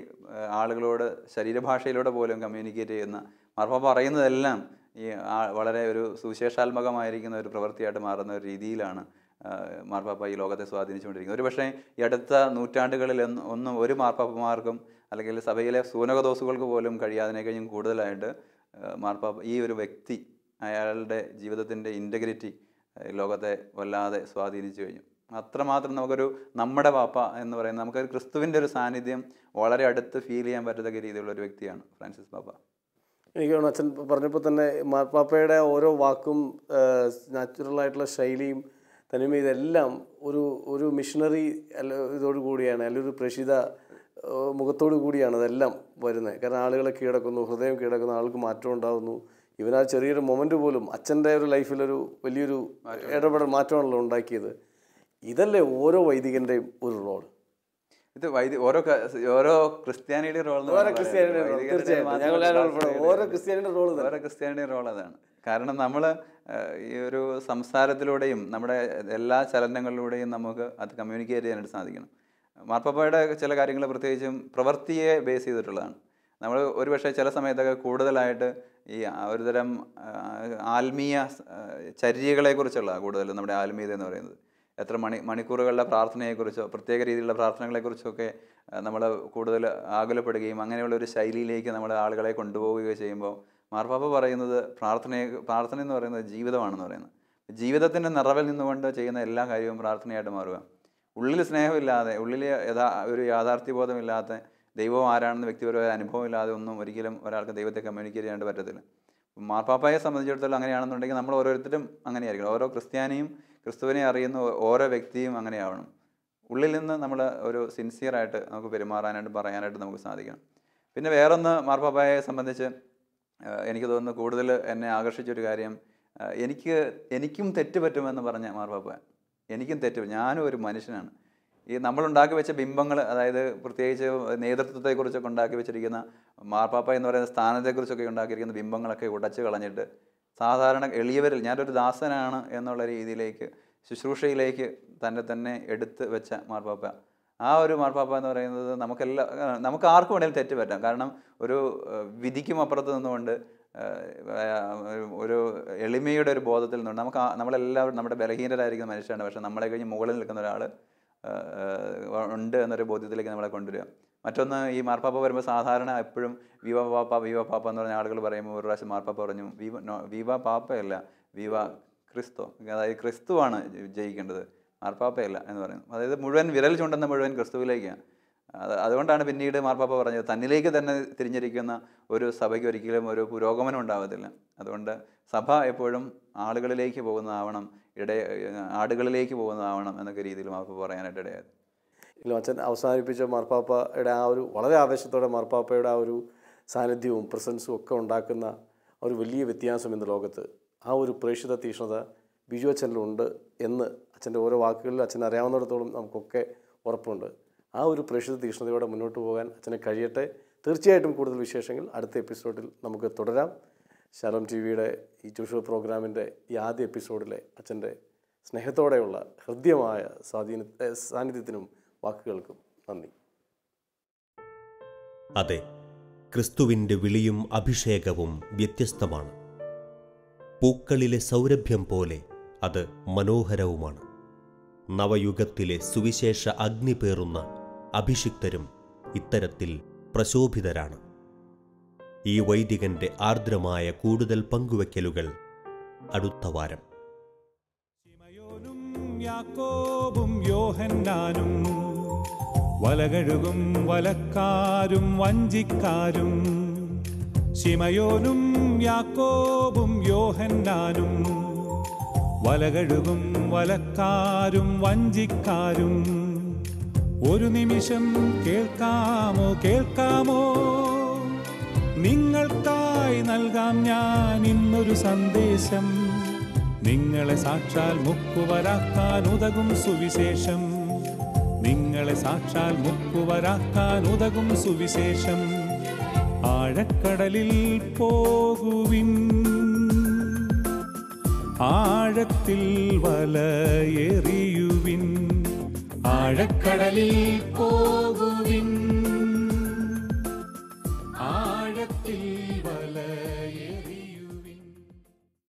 ആളുകളോട് ശരീരഭാഷയിലൂടെ പോലും കമ്മ്യൂണിക്കേറ്റ് ചെയ്യുന്ന മാർപ്പാപ്പ പറയുന്നതെല്ലാം ഈ വളരെ ഒരു സുവിശേഷാത്മകമായിരിക്കുന്ന ഒരു പ്രവൃത്തിയായിട്ട് മാറുന്ന ഒരു രീതിയിലാണ് മാർപ്പാപ്പ ഈ ലോകത്തെ സ്വാധീനിച്ചുകൊണ്ടിരിക്കുന്നത് ഒരു പക്ഷേ ഈ അടുത്ത നൂറ്റാണ്ടുകളിൽ ഒന്നും ഒരു മാർപ്പാപ്പമാർക്കും അല്ലെങ്കിൽ സഭയിലെ സൂനക ദോസുകൾക്ക് പോലും കഴിയാതിനേക്കാളും കൂടുതലായിട്ട് മാർപ്പാപ്പ ഈ ഒരു വ്യക്തി അയാളുടെ ജീവിതത്തിൻ്റെ ഇൻറ്റഗ്രിറ്റി ലോകത്തെ വല്ലാതെ സ്വാധീനിച്ചു കഴിഞ്ഞു അത്രമാത്രം നമുക്കൊരു നമ്മുടെ പാപ്പ എന്ന് പറയുന്നത് നമുക്കൊരു ക്രിസ്തുവിൻ്റെ ഒരു സാന്നിധ്യം വളരെ അടുത്ത് ഫീൽ ചെയ്യാൻ പറ്റത്തക്ക രീതിയിലുള്ള ഒരു വ്യക്തിയാണ് ഫ്രാൻസിസ് പാപ്പ എനിക്ക് അച്ഛൻ പറഞ്ഞപ്പോൾ തന്നെ മാർപ്പാപ്പയുടെ ഓരോ വാക്കും നാച്ചുറലായിട്ടുള്ള ശൈലിയും തനിമ ഇതെല്ലാം ഒരു ഒരു മിഷണറി അല്ല ഇതോടുകൂടിയാണ് അല്ലെങ്കിൽ ഒരു പ്രഷിത മുഖത്തോടു കൂടിയാണ് അതെല്ലാം വരുന്നത് കാരണം ആളുകളെ കീഴടക്കുന്നു ഹൃദയം കീഴടക്കുന്നു ആൾക്ക് മാറ്റം ഉണ്ടാകുന്നു ഇവനാ ചെറിയൊരു മൊമെൻ്റ് പോലും അച്ഛൻ്റെ ഒരു ലൈഫിലൊരു വലിയൊരു ഇടപെടൽ മാറ്റമാണല്ലോ ഉണ്ടാക്കിയത് ഇതല്ലേ ഓരോ വൈദികൻ്റെയും ഒരു റോൾ ഇത് വൈദി ഓരോ ഓരോ ക്രിസ്ത്യാനിയുടെ റോൾ ഓരോ ക്രിസ്ത്യാനിയുടെ റോൾ ഓരോ ക്രിസ്ത്യാനിയുടെ റോൾ ഓരോ ക്രിസ്ത്യാനിയുടെ റോൾ അതാണ് കാരണം നമ്മൾ ഈ ഒരു സംസാരത്തിലൂടെയും നമ്മുടെ എല്ലാ ചലനങ്ങളിലൂടെയും നമുക്ക് അത് കമ്മ്യൂണിക്കേറ്റ് ചെയ്യാനായിട്ട് സാധിക്കണം മാർപ്പാപ്പയുടെ ചില കാര്യങ്ങൾ പ്രത്യേകിച്ചും പ്രവൃത്തിയെ ബേസ് ചെയ്തിട്ടുള്ളതാണ് നമ്മൾ ഒരുപക്ഷെ ചില സമയത്തൊക്കെ കൂടുതലായിട്ട് ഈ ഒരുതരം ആത്മീയ ചര്യകളെക്കുറിച്ചുള്ള കൂടുതൽ നമ്മുടെ ആത്മീയത എന്ന് പറയുന്നത് എത്ര മണി മണിക്കൂറുകളുടെ പ്രാർത്ഥനയെക്കുറിച്ചോ പ്രത്യേക രീതിയിലുള്ള പ്രാർത്ഥനകളെക്കുറിച്ചൊക്കെ നമ്മൾ കൂടുതൽ ആകുലപ്പെടുകയും അങ്ങനെയുള്ള ഒരു ശൈലിയിലേക്ക് നമ്മൾ ആളുകളെ കൊണ്ടുപോവുകയോ ചെയ്യുമ്പോൾ മാർപ്പാപ്പ പറയുന്നത് പ്രാർത്ഥനയെ പ്രാർത്ഥന എന്ന് പറയുന്നത് ജീവിതമാണെന്ന് പറയുന്നത് ജീവിതത്തിൻ്റെ നിറവിൽ നിന്നുകൊണ്ട് ചെയ്യുന്ന എല്ലാ കാര്യവും പ്രാർത്ഥനയായിട്ട് മാറുക ഉള്ളിൽ സ്നേഹമില്ലാതെ ഉള്ളിൽ യഥാ ഒരു യാഥാർത്ഥ്യബോധമില്ലാത്ത ദൈവം ആരാണെന്ന് വ്യക്തിപരമായ അനുഭവമില്ലാതെ ഒന്നും ഒരിക്കലും ഒരാൾക്ക് ദൈവത്തെ കമ്മ്യൂണിക്കേറ്റ് ചെയ്യാണ്ട് പറ്റത്തില്ല മാർപ്പാപ്പായെ സംബന്ധിച്ചിടത്തോളം അങ്ങനെയാണെന്നുണ്ടെങ്കിൽ നമ്മൾ ഓരോരുത്തരും അങ്ങനെയായിരിക്കണം ഓരോ ക്രിസ്ത്യാനിയും ക്രിസ്തുവിനെ അറിയുന്ന ഓരോ വ്യക്തിയും അങ്ങനെയാവണം ഉള്ളിൽ നിന്ന് നമ്മൾ ഒരു സിൻസിയറായിട്ട് നമുക്ക് പെരുമാറാനായിട്ട് പറയാനായിട്ട് നമുക്ക് സാധിക്കണം പിന്നെ വേറൊന്ന് മാർപ്പാപ്പായെ സംബന്ധിച്ച് എനിക്ക് തോന്നുന്നു കൂടുതൽ എന്നെ ആകർഷിച്ചൊരു കാര്യം എനിക്ക് എനിക്കും തെറ്റ് പറ്റുമെന്ന് പറഞ്ഞ മാർപ്പാപ്പ എനിക്കും തെറ്റ് ഞാനും ഒരു മനുഷ്യനാണ് ഈ നമ്മളുണ്ടാക്കി വെച്ച ബിംബങ്ങൾ അതായത് പ്രത്യേകിച്ച് നേതൃത്വത്തെക്കുറിച്ചൊക്കെ ഉണ്ടാക്കി വെച്ചിരിക്കുന്ന മാർപ്പാപ്പ എന്ന് പറയുന്ന സ്ഥാനത്തെക്കുറിച്ചൊക്കെ ഉണ്ടാക്കിയിരിക്കുന്ന ബിംബങ്ങളൊക്കെ ഉടച്ചു കളഞ്ഞിട്ട് സാധാരണ എളിയവരിൽ ഞാനൊരു ദാസനാണ് എന്നുള്ള രീതിയിലേക്ക് ശുശ്രൂഷയിലേക്ക് തന്നെ തന്നെ എടുത്ത് വെച്ച മാർപ്പാപ്പ ആ ഒരു മാർപ്പാപ്പ എന്ന് പറയുന്നത് നമുക്കെല്ലാം നമുക്ക് ആർക്കും വേണേലും തെറ്റ് പറ്റാം കാരണം ഒരു വിധിക്കും അപ്പുറത്ത് നിന്നുകൊണ്ട് ഒരു എളിമയുടെ ഒരു ബോധത്തിൽ നിന്നുണ്ട് നമുക്ക് നമ്മളെല്ലാവരും നമ്മുടെ ബലഹീനരായിരിക്കുന്ന മനുഷ്യരാണ് പക്ഷെ നമ്മളെ കഴിഞ്ഞ് മുകളിൽ നിൽക്കുന്ന ഒരാൾ ഉണ്ട് എന്നൊരു ബോധ്യത്തിലേക്ക് നമ്മളെ കൊണ്ടുവരിക മറ്റൊന്ന് ഈ മാർപ്പാപ്പ വരുമ്പോൾ സാധാരണ എപ്പോഴും വിവ പാപ്പ വിവ പാപ്പ എന്ന് പറഞ്ഞ ആളുകൾ പറയുമ്പോൾ ഒരു പ്രാവശ്യം മാർപ്പാപ്പ പറഞ്ഞു വിവ വിവ പാപ്പയല്ല വിവ ക്രിസ്തു അതായത് ക്രിസ്തുവാണ് ജയിക്കേണ്ടത് മാർപ്പാപ്പയല്ല എന്ന് പറയുന്നത് അതായത് മുഴുവൻ വിരൽ ചൂണ്ടുന്ന മുഴുവൻ ക്രിസ്തുവിലേക്കാണ് അതുകൊണ്ടാണ് പിന്നീട് മാർപ്പാപ്പ പറഞ്ഞത് തന്നിലേക്ക് തന്നെ തിരിഞ്ഞിരിക്കുന്ന ഒരു സഭയ്ക്ക് ഒരിക്കലും ഒരു പുരോഗമനം ഉണ്ടാവത്തില്ല അതുകൊണ്ട് സഭ എപ്പോഴും ആളുകളിലേക്ക് പോകുന്നതാവണം ഇട ആടുകളിലേക്ക് പോകുന്നതാവണം എന്നൊക്കെ രീതിയിൽ മാർപ്പാപ്പ പറയാനായിട്ട് ഇടയായത് അച്ഛൻ അവസാനിപ്പിച്ച മാർപ്പാപ്പയുടെ ആ ഒരു വളരെ ആവേശത്തോടെ മാർപ്പാപ്പയുടെ ആ ഒരു സാന്നിധ്യവും പ്രസൻസും ഒക്കെ ഉണ്ടാക്കുന്ന ഒരു വലിയ വ്യത്യാസം ഇന്ന് ലോകത്ത് ആ ഒരു പ്രേക്ഷിത തീഷ്ണത ബിജു അച്ഛനിലുണ്ട് എന്ന് അച്ഛൻ്റെ ഓരോ വാക്കുകളിലും അച്ഛൻ അറിയാവുന്നിടത്തോളം നമുക്കൊക്കെ ഉറപ്പുണ്ട് ആ ഒരു പ്രേക്ഷിത തീക്ഷ്ണതയോടെ മുന്നോട്ട് പോകാൻ അച്ഛനെ കഴിയട്ടെ തീർച്ചയായിട്ടും കൂടുതൽ വിശേഷങ്ങൾ അടുത്ത എപ്പിസോഡിൽ നമുക്ക് തുടരാം ശാലോം ടി വിയുടെ ഈ ചുഷു പ്രോഗ്രാമിൻ്റെ ഈ ആദ്യ എപ്പിസോഡിലെ അച്ഛൻ്റെ സ്നേഹത്തോടെയുള്ള ഹൃദ്യമായ സ്വാധീന സാന്നിധ്യത്തിനും വാക്കുകൾക്കും നന്ദി അതെ ക്രിസ്തുവിൻ്റെ വിളിയും അഭിഷേകവും വ്യത്യസ്തമാണ് പൂക്കളിലെ സൗരഭ്യം പോലെ അത് മനോഹരവുമാണ് നവയുഗത്തിലെ സുവിശേഷ അഗ്നി പേറുന്ന അഭിഷിക്തരും ഇത്തരത്തിൽ പ്രശോഭിതരാണ് ഈ വൈദികന്റെ ആർദ്രമായ കൂടുതൽ പങ്കുവയ്ക്കലുകൾ അടുത്ത വാരം യാക്കോബും യോഹന്നാനും വലകഴുകും വലക്കാരും വഞ്ചിക്കാരും ശിമയോനും യാക്കോബും യോഹന്നാനും വലകഴുകും വലക്കാരും വഞ്ചിക്കാരും ഒരു നിമിഷം കേൾക്കാമോ കേൾക്കാമോ നിങ്ങൾക്കായി നൽകാം ഞാൻ ഇന്നൊരു സന്ദേശം നിങ്ങളെ സാക്ഷാൽ മുക്കുവരാക്കാൻ ഉതകും സുവിശേഷം നിങ്ങളെ സാക്ഷാൽ മുക്കുവരാക്കാൻ ഉതകും സുവിശേഷം ആഴക്കടലിൽ പോകുവിൻ ആഴത്തിൽ വലയെറിയുവിൻ ஆழக்கடலில் போகுவின்